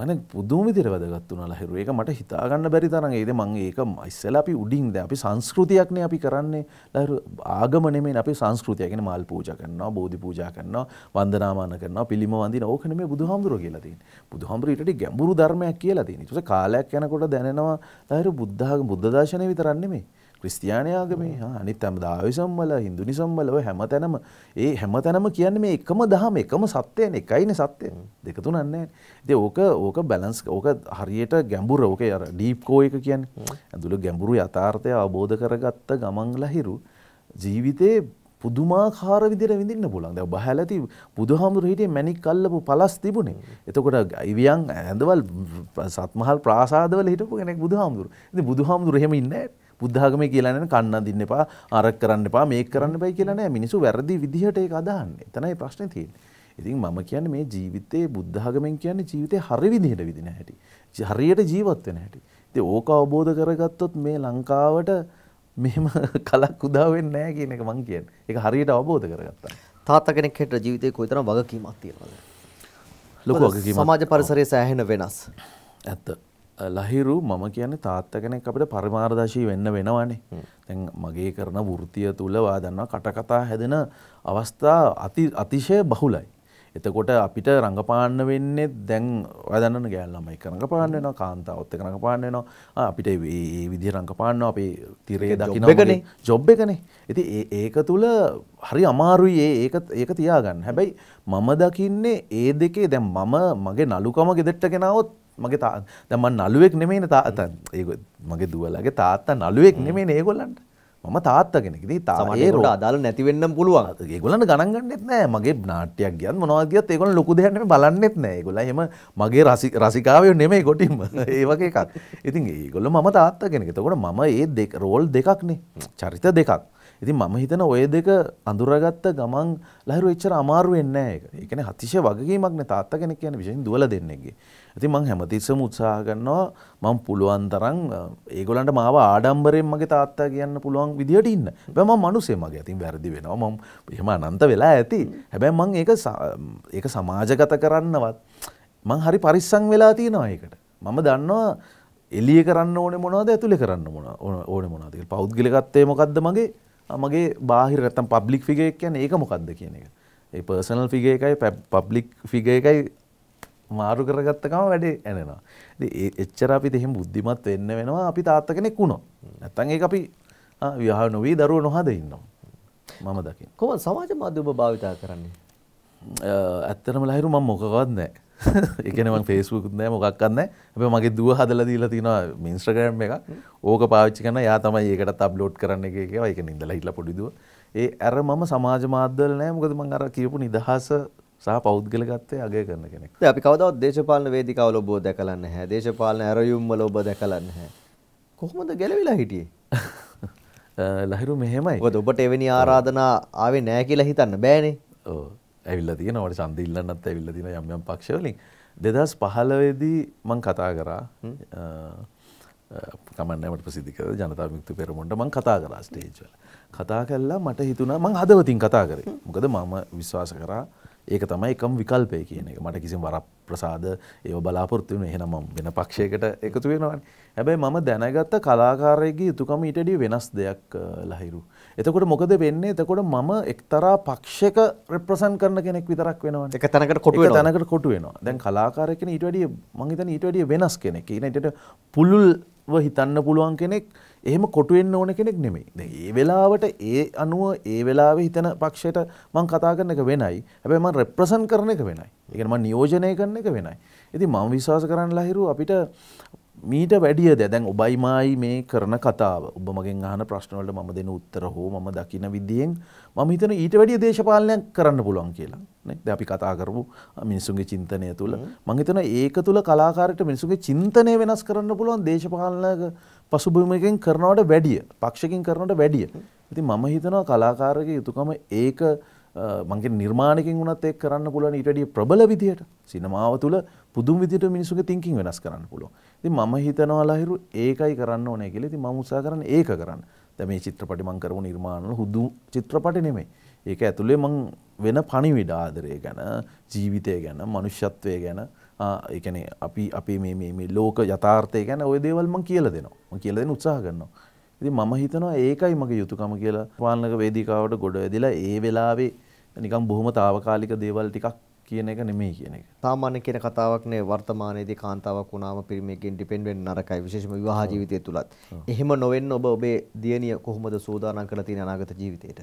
මන පුදුම විදිහට වැදගත් වුණා ලහිරු. ඒක මට හිතා ගන්න බැරි තරම් ඒද මම ඒක ඉස්සෙල්ලා අපි උඩින් දැන් අපි සංස්කෘතියක්නේ අපි කරන්නේ ලහිරු ආගම නෙමෙයි අපි සංස්කෘතිය. කියන්නේ මල් පූජා කරනවා, බෝධි පූජා කරනවා, වන්දනාමාන කරනවා, පිළිම වඳිනවා. ඕක නෙමෙයි බුදුහාමුදුරුවෝ කියලා තියෙන්නේ. බුදුහාමුදුරුවෝ ඊටදී ගැඹුරු ධර්මයක් කියලා තියෙන්නේ. ඊට පස්සේ කාලයක් යනකොට දැනෙනවා ලහිරු බුද්ධ බුද්ධ දර්ශනය විතරක් නෙමෙයි. ක්‍රිස්තියානයාගමේ අනිත් හැම දායසම්වල හිදු නිසම්වල ඔය හැම තැනම ඒ හැම තැනම කියන්න මේ එකම දහම එකම සත්‍යයන එකයින සත්‍යය දෙකතු නන්නේ දේ ඕක ඕක බැලන්ස් ඕක හරියට ගැඹුර ඕක අර ඩීප්කෝ එක කියන්න ඇඳුළ ගැඹුරු යථාර්ථය අවබෝධ කරගත්ත ගමංල හිරු ජීවිතයේ පුදුමාකාර විදිර විඳන්න පුලන් දැ බහැලති බුදුහාමුදුර හිටේ මැනික් කල්ලපු පලස් තිබුණේ එතකොට අයිවියන් ඇඳවල් සත්මහල් ප්‍රාසාදවල හිටපු කෙනෙක් බුදුහාමුදුර බුදුහාමුදුර හෙම ඉන්නෑ බුද්ධාගමේ කියලා නෑනේ කන්න අඳින්න එපා අරක් කරන්න එපා මේක කරන්න එපයි කියලා නෑ මිනිස්සු වැරදි විදිහට ඒක අදහන්නේ. එතනයි ප්‍රශ්නේ තියෙන්නේ. ඉතින් මම කියන්නේ මේ ජීවිතේ බුද්ධාගමෙන් කියන්නේ ජීවිතේ හරි විදිහට විදින හැටි. හරියට ජීවත් වෙන හැටි. ඉතින් ඕක අවබෝධ කරගත්තොත් මේ ලංකාවට මෙහෙම කලක් උදා වෙන්නේ නැහැ කියන එක මම කියන්නේ. ඒක හරියට අවබෝධ කරගත්තා. තාත්තා කෙනෙක් හිට ජීවිතේ කොයිතරම් වගකීමක් තියෙනවද? ලොකු වගකීමක්. සමාජ පරිසරයේ සෑහෙන වෙනස්. ඇත්ත. ලහිරු මම කියන්නේ තාත්ත කෙනෙක් අපිට පරිමාර්දශී වෙන්න වෙනවානේ. දැන් මගේ කරන වෘත්තිය තුල වා දන්නවා කටකතා හැදෙන අවස්ථා අති අතිශය බහුලයි. එතකොට අපිට රඟපාන්න වෙන්නේ දැන් ඔය දන්නන ගෑල් ළමයි එක රඟපාන්න වෙනවා කාන්තාවත් එක රඟපාන්න වෙනවා අපිට මේ විදිහ රඟපාන්න අපේ තිරේ දකින්න ජොබ් එකනේ. ඉතින් ඒක තුල හරි අමාරුයි ඒක ඒක තියාගන්න. හැබැයි මම දකින්නේ ඒ දෙකේ දැන් මම මගේ නළුකම ගෙදෙට්ට ගෙනාවොත් මගේ තා දැන් මම නළුවෙක් නෙමෙයිනේ තාත්තා ඒක මගේ දුවලගේ තාත්තා නළුවෙක් නෙමෙයිනේ ඒගොල්ලන්ට මම තාත්තා කෙනෙක් ඉතින් තාත්තේ රෝඩ අදාළ නැති වෙන්නම් පුළුවන් ඒගොල්ලන්ට ගණන් ගන්නෙත් නෑ මගේ නාට්‍යයක් ගියත් මොනවද ගියත් ඒගොල්ලෝ ලොකු දෙයක් නෙමෙයි බලන්නෙත් නෑ ඒගොල්ලෝ එහෙම මගේ රසිකාවයෝ නෙමෙයි කොටින්ම ඒ වගේ එකක් ඉතින් ඒගොල්ලෝ මම තාත්තා කෙනෙක් එතකොට මම ඒ දෙක රෝල් දෙකක්නේ චරිත දෙකක් ඉතින් මම හිතන ඔය දෙක අඳුරගත්ත ගමන් ලහිරු එච්චර අමාරු වෙන්නේ නැහැ ඒක. ඒ කියන්නේ අතිශය වගකීමක් නේ තාත්තා කෙනෙක් කියන්නේ විශේෂයෙන් දුවලා දෙන්නෙක්ගේ. ඉතින් මම හැමතිස්සෙම උත්සාහ කරනවා මම පුළුවන් තරම් ඒගොල්ලන්ට මාව ආඩම්බරයෙන් මගේ තාත්තා කියන්න පුළුවන් විදිහට ඉන්න. හැබැයි මම මිනිස්සේ මගේ අතින් වැරදි වෙනවා. මම එහෙම අනන්ත වෙලා ඇති. හැබැයි මම ඒක ඒක සමාජගත කරන්නවත් මං හරි පරිස්සම් වෙලා තියෙනවා ඒකට. මම දන්නවා එළිය කරන්න ඕනේ මොනවද ඇතුලේ කරන්න මොනවද ඕනේ මොනවද කියලා. පෞද්ගලිකත්වයේ මොකද්ද මගේ මගේ බාහිර නැත්තම් පබ්ලික් ෆිගර් එක කියන්නේ ඒක මොකද්ද කියන එක. ඒ පර්සනල් ෆිගර් එකයි පබ්ලික් ෆිගර් එකයි මාරු කරගත්ත ගම වැඩේ ඇනෙනවා. ඉතින් එච්චර අපිට එහෙම බුද්ධිමත් වෙන්න වෙනවා අපි තාත්තා කෙනෙක් වුණොත්. නැත්තම් ඒක අපි විවාහ නොවි දරුවෝ නොහද ඉන්නවා. මම දකින්න. කොහොමද සමාජ මාධ්‍ය ඔබ භාවිතා කරන්නේ? ඇත්තටම ලහිරු මම මොකවත් නැහැ. එකන මං ෆේස්බුකුත් නෑ මොකක් කන්න හැබැයි මගේ දුව හදලා දීලා තිනවා ඉන්ස්ටාග්‍රෑම් එකක් ඕක පාවිච්චි කරන යා තමයි ඒකටත් අප්ලෝඩ් කරන්න එක කියලා ඒක නින්දලා හිටලා පොඩි දුව ඒ අර මම සමාජ මාධ්‍යවල නෑ මොකද මං අර කියපු නිදහස සහ පෞද්ගලකත්වය අගය කරන කෙනෙක් අපි කවදාවත් දේශපාලන වේදිකාවල ඔබ දැකලා නැහැ දේශපාලන ඇරයුම් වල ඔබ දැකලා නැහැ කොහොමද ගැලවිලා හිටියේ ලහිරු මෙහෙමයි ඔබට එවැනි ආරාධනා ආවේ නෑ කියලා හිතන්න බෑනේ ඕ ඇවිල්ල තියෙනවට සන්දිල්ලන්නත් ඇවිල්ල තින යම්යම් පක්ෂවලින් දෙදස් පහලවෙදී මං කතා කරා කමන්නට ප්‍රසිදික ජනතා මික්තු පෙරමුන්ට මං කතා කරා ස්ටේජ්වල කතා කල්ලා මට හිතුනා මං හදවතින් කතා කරේ මොකද මම විශ්වාස කරා ඒක තමයි එකම විකල්පය කියන එක මට කිසිම වර ප්‍රසාද ඒ බලාපොරත්තු වෙන එහෙනම් මම වෙන පක්ෂයකට එකතු වෙනවානේ. හැබැයි මම දැනගත්ත කලාකාරයෙක්ගේ යුතුයකම ඊට වඩා වෙනස් දෙයක් ලහිරු. එතකොට මොකද වෙන්නේ? එතකොට මම එක්තරා පක්ෂයක රෙප්‍රසන්ට් කරන කෙනෙක් විතරක් වෙනවනේ. එක තැනකට කොටු වෙනවා. එක තැනකට කොටු වෙනවා. දැන් කලාකාරයෙක් කෙනෙක් ඊට වඩා මම හිතන්නේ ඊට වඩා වෙනස් කෙනෙක්. ඊට ඊට පුළුල්ව හිතන්න පුළුවන් කෙනෙක් එහෙම කොටුවෙන්න ඕන කෙනෙක් නෙමෙයි. දැන් ඒ වෙලාවට ඒ අනුව ඒ වෙලාවේ හිතන පක්ෂයට මම කතා කරන එක වෙනයි. හැබැයි මම රෙප්‍රසන්ට් කරන එක වෙනයි. ඒ කියන්නේ මම නියෝජනය කරන එක වෙනයි. ඉතින් මම විශ්වාස කරන්න ලහිරු අපිට මීට වැඩිය ද දැන් ඔබයිමයි මේ කරන කතාව ඔබ මගෙන් අහන ප්‍රශ්නවලට මම දෙන උත්තර හෝ මම දකින විදියෙන් මම හිතන ඊට වැඩිය දේශපාලනයක් කරන්න පුළුවන් කියලා නේද අපි කතා කරමු මිනිසුන්ගේ චින්තනය තුළ මම හිතන ඒක තුළ කලාකාරට මිනිසුන්ගේ චින්තනය වෙනස් කරන්න පුළුවන් දේශපාලනයක පසුබිමකින් කරනවට වැඩිය පක්ෂකින් කරනට වැඩිය. ඉති මම හිතනවා කලාකාරක යුතුකම ඒක මගේ නිර්මාණකින් වුණත් එක් කරන්න පුළුවන් ඉටඩිය ප්‍රබල විදියට සිනමාව තුළ පුදුම් විදිට මිනිසුක තිංකින් වෙනස් කරන්න පුළුව. ති ම හිතනවාලාහිරු ඒකයි කරන්න ඕනය කෙ ති මමුසා කරන ඒක කරන්න තැම චිත්‍රපටි මං කරපු නිර්මාණල හුදු චිත්‍රපටි නෙමේ ඒක ඇතුළේ මං වෙන පණිවිඩාදරය ගැන ජීවිතය ගැන මනුෂ්‍යත්වය ගැන එකන අපි අපේ මේ ලෝක යථාර්ථය ගැන ඔය දේවල්ම කියල දෙනවා කියල දෙන උත්සාහ කරනවා. ඉති මම හිතනවා ඒකයි මගේ යුතුකම කියලා පාලනක වේදිකාවට ගොඩ ඇදිලා ඒ වෙලාවේ නිකම් බොහොම තාවකාලික දේවල් ටිකක් කියන එක නෙමෙයි කියන එක. සාමාන්‍ය කියන කතාවක්නේ වර්තමානයේදී කාන්තාවක් වුණාම පිරිමියකින් ඩිපෙන්ඩ් වෙන්න නරකයි විශේෂම විවාහ ජීවිතය තුලත්. එහෙම නොවෙන්න ඔබ ඔබේ දියණිය කොහොමද සූදානම් කරලා තියෙන අනාගත ජීවිතයට?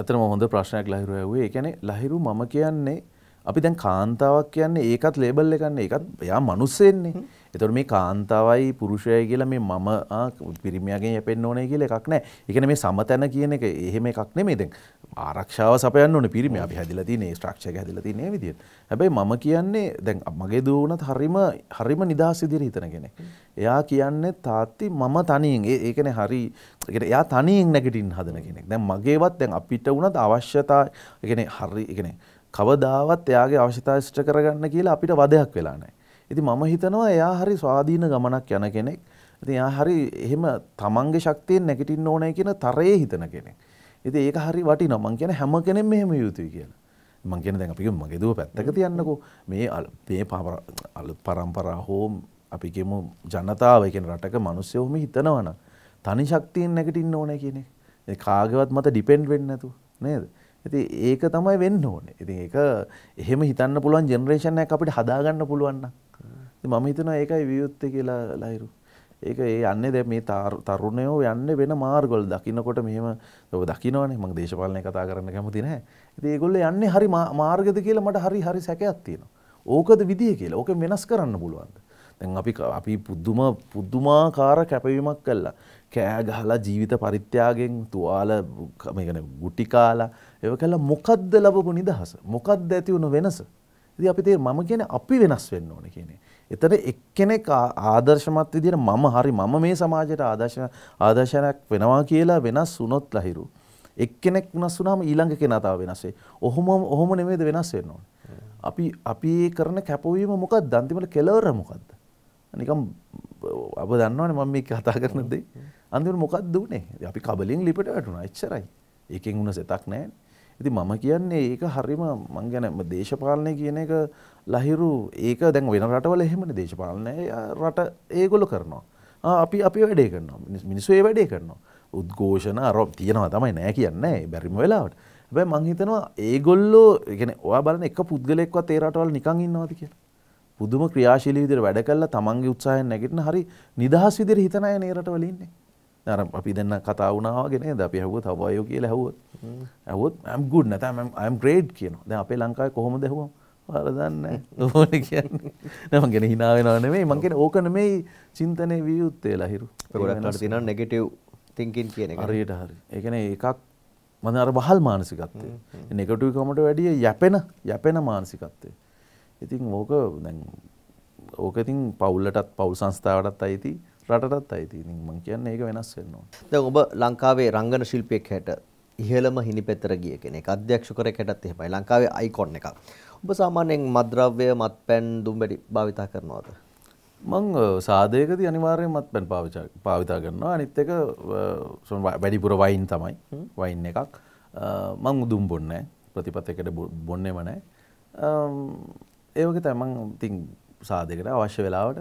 අතරම හොඳ ප්‍රශ්නයක් ලහිරු ඇහුවේ. ඒ කියන්නේ ලහිරු මම කියන්නේ අපි දැන් කාන්තාවක් කියන්නේ ඒකත් ලේබල් එකන්නේ ඒකත් එයා මනුස්සයෙන්නේ. එතකොට මේ කාන්තාවයි පුරුෂයයි කියලා මේ මම පිරිමියාගෙන් යැපෙන්න ඕනේ කියලා එකක් නැහැ. ඒ කියන්නේ මේ සමතැන කියන එක එහෙම එකක් නෙමෙයි. දැන් ආරක්ෂාව සපයන්න ඕනේ පිරිමියා. අපි හැදිලා තියෙන ඒ ස්ට්‍රක්චර් එක හැදිලා තියෙන මේ විදියට. හැබැයි මම කියන්නේ දැන් මගේ දුව උනත් හරිම හරිම නිදහස් විදියට හිතන කෙනෙක්. එයා කියන්නේ තාත්ති මම තනියෙන්. ඒ කියන්නේ හරි ඒ කියන්නේ එයා තනියෙන් නැගිටින්න හදන කෙනෙක්. දැන් මගේවත් දැන් අපිට උනත් අවශ්‍යතා ඒ කියන්නේ හරි ඒ කියන්නේ කවදාවත් එයාගේ අවශ්‍යතා ඉෂ්ට කරගන්න කියලා අපිට වදයක් වෙලා නැහැ. ඉතින් මම හිතනවා එයා හරි ස්වාධීන ගමනක් යන කෙනෙක්. ඉතින් එයා හරි එහෙම තමන්ගේ ශක්තියෙන් නැගිටින්න ඕනේ කියන තරයේ හිතන කෙනෙක්. ඉතින් ඒක හරි වටිනවා. මං කියන්නේ හැම කෙනෙම මෙහෙම යුතුයි කියලා. මං කියන්නේ දැන් අපි මගේ දුව පැත්තක තියන්නකෝ. මේ මේ අලුත් පරම්පරා හෝ අපි කියමු ජනතාව කියන රටක මිනිස්සු උම හිතනවනම් තනි ශක්තියෙන් නැගිටින්න ඕනේ කියන එක. ඒ කාගේවත් මත ඩිපෙන්ඩ් වෙන්නේ නැතුව නේද? ඇති ඒක තමයි වෙන්න ඕනේ ඉති ඒක එහෙම හිතන්න පුළුවන් ජෙනරේෂණයක් අපිට හදාගන්න පුළුවන්න මම හිතන ඒකයි වියුත්ත කියලා ලයිරු ඒක ඒ අන්න දැ මේ තරුණයෝ යන්න වෙන මාර්ගොල් දකින්නකොට මෙහම ඔ දකිනවනේ මං දේශපාලනය කතා කරන්න කැමති නෑ ඇති ඒගොල්ල යන්නේ හරි මාර්ගද කියලා මට හරි හරි සැකයක් තියෙනවා ඕකද විදිහ කියලා ඕක වෙනස් කරන්න පුළුවන්ද දැන් අපි අපි පුද්දුම පුද්දුමාකාර කැපවීමක් කළා. කෑ ගහලා ජීවිත පරිත්‍යාගයෙන් තුවාල මේ කියන්නේ ගුටි කාලා ඒව කළා මොකද්ද ලැබපු නිදහස? මොකද්ද ඇති වුණ වෙනස? ඉතින් අපි තේ මම කියන්නේ අපි වෙනස් වෙන්න ඕනේ කියන්නේ. එතන එක්කෙනෙක් ආදර්ශමත් විදිහට මම හරි මම මේ සමාජයට ආදර්ශ ආදර්ශයක් වෙනවා කියලා වෙනස් වුණොත් ලහිරු. එක්කෙනෙක් වෙනස් වුණාම ඊළඟ කෙනා තව වෙනස් වෙයි. ඔහොම ඔහොම නෙමෙයිද වෙනස් වෙන්න ඕනේ. අපි අපි කරන කැපවීම මොකක්ද? අන්තිමට කෙලවර මොකක්ද? නිකම් අප දන්නවන මම මේ කතා කරනදේ අඳුර මොකක්ද වනේ අපි කබලින් ලිපට වැටුණ එච්චරයි ඒකෙන් වුණ සෙතක් නෑන් ඇති මම කියන්නේ ඒක හරිම මං ගැන දේශපාලනය කියන එක ලහිරු ඒක දැන් වෙන රටවල එහෙමන දේශපාලනය රට ඒගොල කරනවා අපි අපි වැඩේ කරනවා මිනිස්සු ඒ වැඩේ කරනවා උද්ඝෝෂණ අරොප් තියෙනවා තමයි නෑ කියන්නේ බැරිම වෙලාවට බැ මංහිතනවා ඒගොල්ලෝ ගෙන ඔයා බලන එක පුද්ගලෙක්වත් ඒ රටවල් නිකං ඉන්නවාද කියලා පුදුම ක්‍රියාශීලී විදිහට වැඩ කළා තමන්ගේ උත්සාහයෙන් නැගිටින හරි නිදහස් විදිහට හිතන අය නේ රටවල ඉන්නේ. අර අපි දැන් කතා වුණා වගේ නේද? අපි ඇහුවා තව අයෝ කියලා ඇහුවා. ඇහුවොත් I'm good නැත්නම් I'm I'm great කියනවා. දැන් අපේ ලංකාවේ කොහොමද ඇහුවම? ඔයාලා දන්නේ නැහැ. ඕනේ කියන්නේ. නෑ මං කියන hina වෙනව නෙමෙයි. මං කියන්නේ ඕක නෙමෙයි චින්තනයේ විය යුත්තේ ලහිරු. ගොඩක් වට තියෙනවා negative thinking කියන එක. හරියට හරි. ඒ කියන්නේ එකක් මම අර වහල් මානසිකත්වය. negative කමට වැඩිය යැපෙන යැපෙන මානසිකත්වය. ඉතින් ඕක දැන් ඕක ඉතින් පවුල්ලටත් පවුල් සංස්ථාවටත් අයිති රටටත් අයිති ඉතින් මම කියන්නේ ඒක වෙනස් වෙනවා. දැන් ඔබ ලංකාවේ රංගන ශිල්පියෙක් හැට ඉහළම හිනිපෙතර ගිය කෙනෙක් අධ්‍යක්ෂකරෙක් හැටත් එහෙමයි ලංකාවේ අයිකොන් එකක්. ඔබ සාමාන්‍යයෙන් මත්ද්‍රව්‍ය මත්පැන් දුම්බැඩි භාවිතා කරනවද? මං සාදයකදී අනිවාර්යෙන් මත්පැන් භාවිතා කරනවා. අනිත් එක වැඩිපුර වයින් තමයි. වයින් එකක්. මං උදුම් බොන්නේ ප්‍රතිපත්තියකට බොන්නේම නැහැ. ඒවගේ තමන් ඉතින් සාධකට අවශ්‍ය වෙලාවට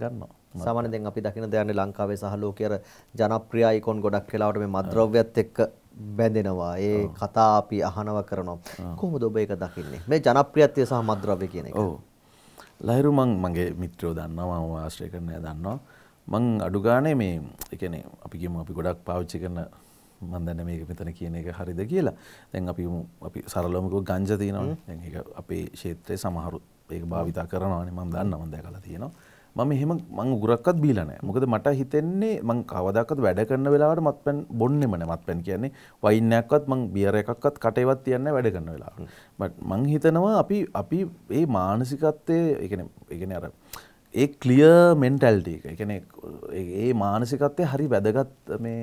ගන්නවා. සාමාන්‍යයෙන් අපි දකින දයන්නේ ලංකාවේ සහ ලෝකයේ අර ජනප්‍රිය අයිකොන් ගොඩක් වෙලාවට මේ මද්‍රව්‍යත් එක්ක බැඳෙනවා. ඒ කතා අපි අහනව කරනවා. කොහොමද ඔබ ඒක දකින්නේ? මේ ජනප්‍රියත්වය සහ මද්‍රව්‍ය කියන එක. ඔව්. ලහිරු මං මගේ මිත්‍රයෝ දන්නවා මම ආශ්‍රය කරන අය දන්නවා. මං අඩු ගානේ මේ ඒ කියන්නේ අපි කියමු අපි ගොඩක් පාවිච්චි කරන මන්දන්න මේක මෙතන කියන එක හරිද කියලා දැන් අපි අපි සරලෝමක ගංජ තියෙනවන දැ අපේ ශේත්‍රය සමහරු ඒක භාවිතා කරනවානේ මම දන්න මන්ද කලා තියෙනවා මම එහෙම මං උගරක්වත් බීලා නැහැ. මොකද මට හිතෙන්නේ මං කවදාකවත් වැඩ කරන වෙලාවට මත්පැන් බොන්නෙම නැහැ. මත්පැන් කියන්නේ වයින් එකක්වත් මං බියර් එකක්වත් කටේවත් තියන්නේ වැඩ කරන වෙලාවට. බට් මං හිතනවා අපි අපි මේ මානසිකත්වයේ ඒ කියන්නේ ඒ කියන්නේ අර ඒ ක්ලියර් මෙන්ටැලිටි එක. ඒ කියන්නේ ඒ මානසිකත්වයේ හරි වැදගත් මේ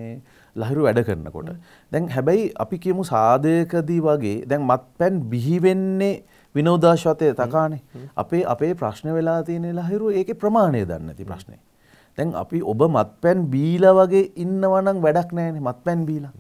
ලහිරු වැඩ කරනකොට. දැන් හැබැයි අපි කියමු සාධයකදී වගේ දැන් මත් පැන් බිහිවෙන්නේ විනෝදාශ්වතය තකානේ අපේ අපේ ප්‍රශ්න වෙලා තියෙන ලහිරු ඒක ප්‍රමාණය දන්න ඇති ප්‍රශ්නය. දැන් අපි ඔබ මත් පැන් බීල වගේ ඉන්නවනම් වැඩක් නෑනේ මත් පැන් බීලා.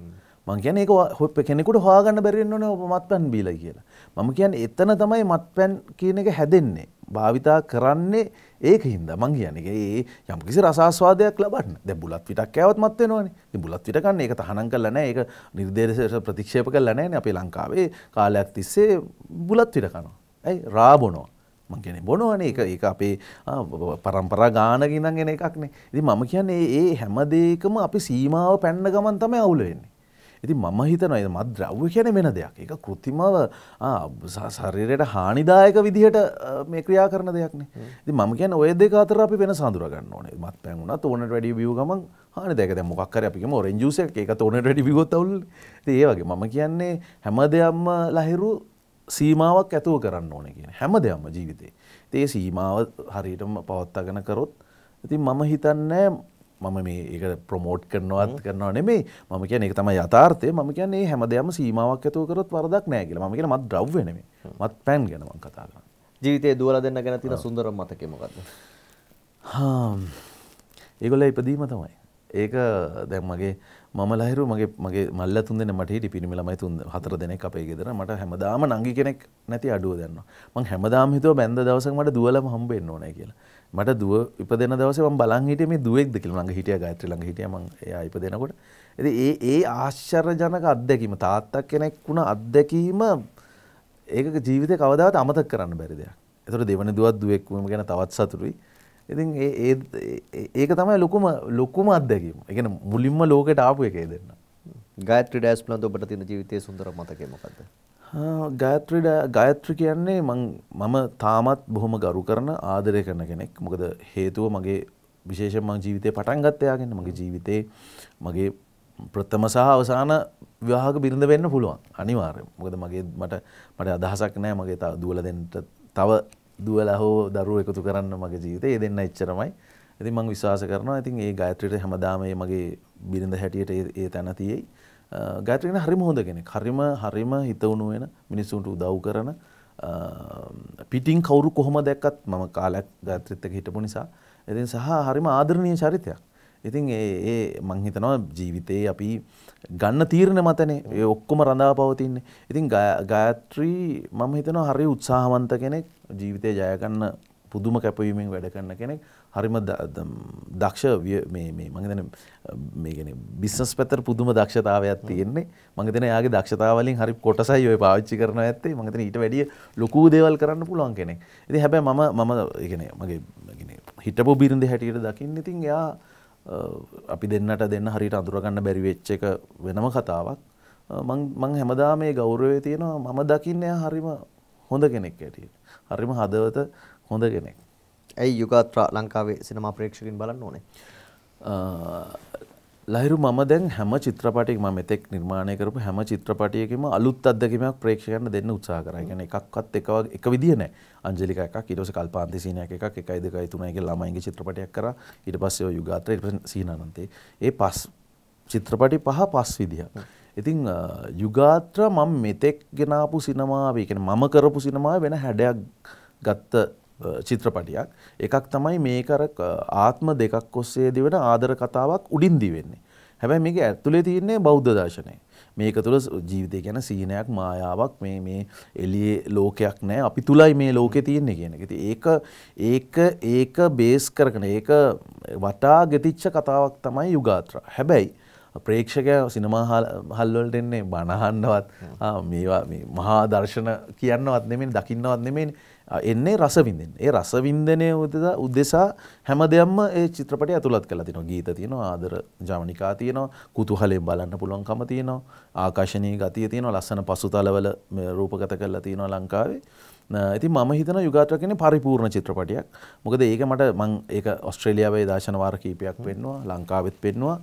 මං කියන ඒක හොප් කෙනෙකුට හොයාගන්න බැරිවෙන්න ඕනේ ඔබ මත්පැන් බීලා කියලා. මම කියන්නේ එතන තමයි මත්පැන් කියන එක හැදෙන්නේ. භාවිතා කරන්නේ ඒක හින්දා මං කියන්නේ ඒ යම්කිසි රසාස්වාදයක් ලබන්න. දැන් බුලත් විටක් කෑවත් මත් වෙනවනේ. ඉතින් බුලත් විට කන්නේ ඒක තහනම් කරලා නැහැ. ඒක නිර්දේශයට ප්‍රතික්ෂේප කරලා නැහැනේ අපේ ලංකාවේ කාලයක් තිස්සේ බුලත් විට කනවා. ඇයි රා බොනවා. මං කියන්නේ බොනවනේ ඒක ඒක අපේ පරම්පරා ගානක ඉඳන් එන එකක්නේ. ඉතින් මම කියන්නේ ඒ හැම දෙයකම අපි සීමාව පැන්න ගමන් තමයි අවුල වෙන්නේ. ඉති මම හිතනයි මත් ද්‍රව්ව කියන වෙන දෙයක් එක කෘතිමව සරිරයට හානිදායක විදිහට මේ ක්‍රියා කරන දෙයක්නේ ති ම කියන ඔය දෙක අතර අපි වෙන සඳරගන්න ඕනේ මත් පැන්ුණත් ඕනට වැඩි විය ගමන් හන දැක මොක්කර අපිම රෙන්ජුසක් එක ඕනට වැඩි විගොත්තවල් ඒවගේ මම කියන්නේ හැම දෙයක්ම ලහිරු සීමාවක් ඇතුව කරන්න ඕන කියෙන හැම දෙයක්ම ජීවිතේ. ඒ සීමාව හරියටම පවත්තාගෙන කරොත් ඉතින් මම හිතන්නේ මම මේ ඒ ප්‍රමෝට් කරනවත් කරනවා නෙමේ මම කියන එක තම යථාර්ථය ම කියන්නේ හැම දෙයම සීමාවක් ඇතුව කරොත් වරදක් නෑ කියලා ම කියන මත් ද්‍රව්‍ය නෙමේ මත් පැන් ගැනවන් කතා කරන්න ජීවිතය දුවල දෙන්න ගැන තින සුන්දර මතකමකක්ද ඒගොල ඉපදීම තමයි ඒක දැන් මගේ මම ලහිරු මගේ මගේ මල්ල තුන්දෙන මට හිටි පිරිමි ළමයි තුන් හතර දෙනෙක් අපේ ගෙදර මට හැමදාම නංගි කෙනෙක් නැති අඩුව දෙන්නවා මං හැමදාම හිතුව බැන්ද දවසක් මට දුවලම හම්බෙන්න ඕනේ කියලා මට දුව ඉපදෙන දවසේ මම බලන් හිටියේ මේ දුවෙක්ද කියලා ළඟ හිටියා ගායත්‍රි ළඟ හිටියා මම එයා ඉපදෙනකොට ඉතින් ඒ ඒ ආශ්චර්යජනක අත්දැකීම තාත්තා කෙනෙක් වුණ අත්දැකීම ඒක ජීවිතේ කවදාවත් අමතක කරන්න බැරි දෙයක්. ඒතර දෙවන දුවත් දුවෙක් වීම ගැන තවත් සතුටුයි. ඉතින් ඒ ඒ ඒක තමයි ලොකුම ලොකුම අත්දැකීම. ඒ කියන්නේ මුලින්ම ලෝකෙට ආපු එකේ දෙන්න. ගායත්‍රි ඩෑස්ප්ලන්ත ඔබට තියෙන ජීවිතයේ සුන්දර මතකය මොකද්ද? ගායත්‍රඩ ගායත්‍රි කියන්නේ මම තාමත් බොහොම ගරු කරන ආදරය කරන කෙනෙක් මොකද හේතුව මගේ විශේෂ මං ජීවිතය පටන් ගත්තයාගෙන මගේ ජීවිතේ මගේ ප්‍රථම සහ අවසාන විවාහක බිරිඳ වෙන්න පුළුවන් අනිවාර්ය මොකද මගේ මට මට අදහසක් නෑ මගේ තව දුවල දෙන්නට තව දුවල හෝ දරුව එකතු කරන්න මගේ ජීවිතේ ඒ දෙන්න එච්චරමයි ඉතින් මං විශ්වාස කරනවා ඉතින් ඒ ගායත්‍රයට හැමදාම මගේ බිරිඳ හැටියට ඒ තැන තියෙයි ගායත්‍රීන හරිම හොඳ කෙනෙක් හරිම හරිම හිතවුණු වෙන මිනිස්සුන්ට උදව් කරන පිටින් කවුරු කොහොම දැක්කත් මම කාලයක් ගාත්‍රිත් එක හිටපු නිසා ඉතින් සහ හරිම ආදරණීය චරිතයක්. ඉතින් ඒ ඒ මං හිතනවා ජීවිතේ අපි ගන්න තීරණ මතනේ ඒ ඔක්කොම රඳා පවතින්නේ. ඉතින් ගායත්‍රී මම හිතනවා හරි උත්සාහවන්ත කෙනෙක් ජීවිතේ ජය ගන්න පුදුම කැපවීමෙන් වැඩ කරන කෙනෙක් හරිම දක්ෂ මඟදන මේගෙන බිස්සස් පැතර පුදුම දක්ෂතාවයක් තියෙන්නේ මඟතන යාගේ දක්ෂතාවලින් හරි කොටසයි ඔය පාච්චි කරන ඇත්තේ මඟතන ඊට වැඩිය ලොකූ දේවල් කරන්න පුළුවන් කෙනෙ ඇති හැබැ මම මම ඉගෙන මගේ හිටපු බිරිඳ හැටියට දකින්න ඉතින් යා අපි දෙන්නට දෙන්න හරිට අඳුරගන්න බැරිවෙච්ච එක වෙනම කතාවක් මං හැමදා මේ ගෞරවය තියෙනවා මම දකින්න හරිම හොඳ කෙනෙක් ඇටියට හරිම හදවත හොඳ කෙනෙක් ඇයි යුගාත්‍රා ලංකාවේ සිනමා ප්‍රේක්ෂකයන් බලන්න ඕනේ? ලහිරු මම දැන් හැම චිත්‍රපටයකම මම මෙතෙක් නිර්මාණය කරපු හැම චිත්‍රපටයකම අලුත් අත්දැකීමක් ප්‍රේක්ෂකයන්ට දෙන්න උත්සාහ කරා. ඒ කියන්නේ එකක්වත් එක එක විදිය නැහැ. අංජලිකා එකක් ඊට පස්සේ කල්පාන්ති සීනයක් එකක් 1 2 3 ගේ ළමයින්ගේ චිත්‍රපටයක් කරා. ඊට පස්සේ ඔය යුගාත්‍රා ඊට පස්සේ සීනානන්තේ. ඒ පස් චිත්‍රපටි පහ පස් විදියක්. ඉතින් යුගාත්‍රා මම මෙතෙක් ගෙනාපු සිනමාවේ කියන්නේ මම කරපු සිනමාවේ වෙන හැඩයක් ගත්ත චිත්‍රපටියක් එකක් තමයි මේකර ආත්ම දෙකක් ඔස්සේ දිවෙන ආදර කතාවක් උඩින් දිවෙන්නේ. හැබැයි මේක ඇතුලේ තියෙන්නේ බෞද්ධ දර්ශනය. මේක තුළ ජීවිතය ගැන සීනයක් මායාවක් මේ මේ එළියේ ලෝකයක් නෑ අපි තුලයි මේ ලෝකේ තියෙන්නේ කියන එක. ඒක ඒක ඒක බේස් කරගෙන ඒක වටා ගෙතිච්ච කතාවක් තමයි යුගාත්‍රා. හැබැයි ප්‍රේක්ෂකයා සිනමා හල්වලට එන්නේ බණහන්නවත් මේවා මහා දර්ශන කියන්නවත් නෙමෙයි දකින්නවත් නෙමෙයි එන්නේ රසවින්දෙන් ඒ රසවින්දනය උදෙද උදෙසා හැම දෙයක්ම ඒ චිත්‍රපටය ඇතුළත් කළා තියෙනවා ගීත තියෙනවා ආදර ජවනිකා තියෙනවා කුතුහලයෙන් බලන්න පුළුවන්කම තියෙනවා ආකර්ශනීය ගතිය තියෙනවා ලස්සන පසුතලවල රූපගත කරලා තියෙනවා ලංකාවේ ඉති ම හිතන යුගාත්‍රකෙන පරිපූර්ණ චිත්‍රපටියක් මොකද ඒක මට මං ඒ ඔස්ට්‍රේලියාවේ දශනවාර කීපයක් වෙන්නවා ලංකාවෙත් පෙන්වා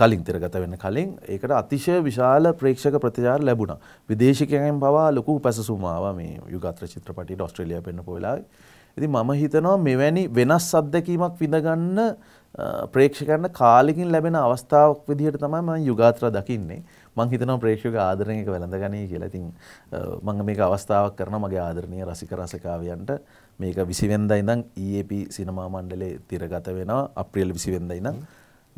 කලින් තිරගත වෙන්න කලින් ඒකට අතිශය විශාල ප්‍රේක්ෂක ප්‍රතිචාර ලැබුණ විදේශකයෙන් පවා ලොකු පැසුමාව මේ යුගත්‍ර චිත්‍රපට ඔස්ට්‍රලිය පෙන්න්න පොලා ඉති මම හිතනවා මෙවැනි වෙනස් අත්දැකීමක් විඳගන්න ප්‍රේක්ෂකන්න කාලෙකින් ලැබෙන අවස්ථාවක් විදිහට තමයි ම යුගාත්‍ර දකින්නේ මං හිතනවා ප්‍රේක්ෂක ආදරණයක වැළඳ ගනී කියලා. ඉතින් මම මේක අවස්ථාවක් කරනවා මගේ ආදරණීය රසික රසිකාවියන්ට මේක 20 වෙනිදා ඉඳන් EAP සිනමා මණ්ඩලයේ තිරගත වෙනවා අප්‍රේල් 20 වෙනිදා ඉඳන්.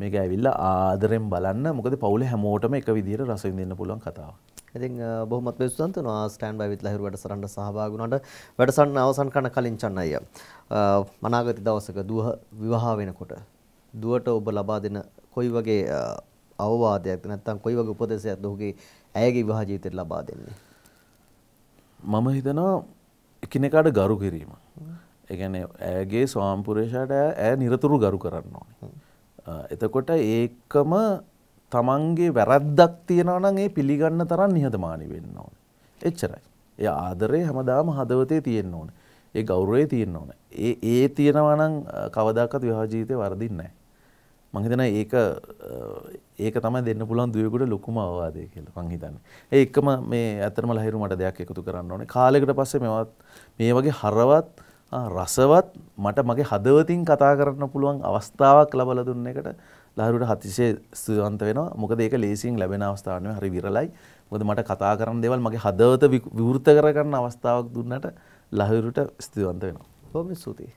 මේක ඇවිල්ලා ආදරෙන් බලන්න. මොකද පවුලේ හැමෝටම එක විදියට රස විඳින්න පුළුවන් කතාවක්. ඉතින් බොහොමත් බෙස්සන්ත වෙනවා ස්ටෑන්ඩ් බයි විත් ලහිරු වැඩසටහනට සහභාගී වුණාට වැඩසටහන අවසන් කරන කලින් චන්න අයියා අනාගත දවසක දුව විවාහ වෙනකොට දුවට ඔබ ලබා දෙන කොයි වගේ අවවාදයක්ද නැත්නම් කොයි වගේ උපදේශයක්ද ඔහුගේ ඇයගේ විවාහ ජීවිතයට ලබා දෙන්නේ? මම හිතනවා එකිනෙකාට ගරු කිරීම. ඒ කියන්නේ ඇයගේ ස්වාම්පුරේෂාට ඇය নিরතුරු ගරු කරන්න ඕනේ. එතකොට ඒකම තමන්ගේ වැරද්දක් තියෙනවා නම් ඒ පිළිගන්න තරම් නිහතමානී වෙන්න ඕනේ. එච්චරයි. ඒ ආදරේ හැමදාම හදවතේ තියෙන්න ඕනේ. ඒ ගෞරවය තියෙන්න ඕනේ. ඒ ඒ තියෙනවා නම් කවදාකවත් විවාහ ජීවිතේ වරදින්නේ නැහැ. මහිතන ඒක ඒක තමයි දෙන්න පුළුවන් දුවෙකුට ලොකුම අවවාදය කියලා මං හිතන්නේ. ඒ එකම මේ ඇත්තටම ලහිරු මට දෙයක් එකතු කරන්න ඕනේ. කාලයකට පස්සේ මේවත් මේ වගේ හරවත් රසවත් මට මගේ හදවතින් කතා කරන්න පුළුවන් අවස්ථාවක් ලබලා දුන්න එකට ලහිරුට අතිශය ස්තුතිවන්ත වෙනවා. මොකද ඒක ලේසියෙන් ලැබෙන අවස්ථාවක් නෙවෙයි හරි විරලයි. මොකද මට කතා කරන දේවල් මගේ හදවත විවෘත කරගන්න අවස්ථාවක් දුන්නට ලහිරුට ස්තුතිවන්ත වෙනවා. බොහොම ස්තුතියි.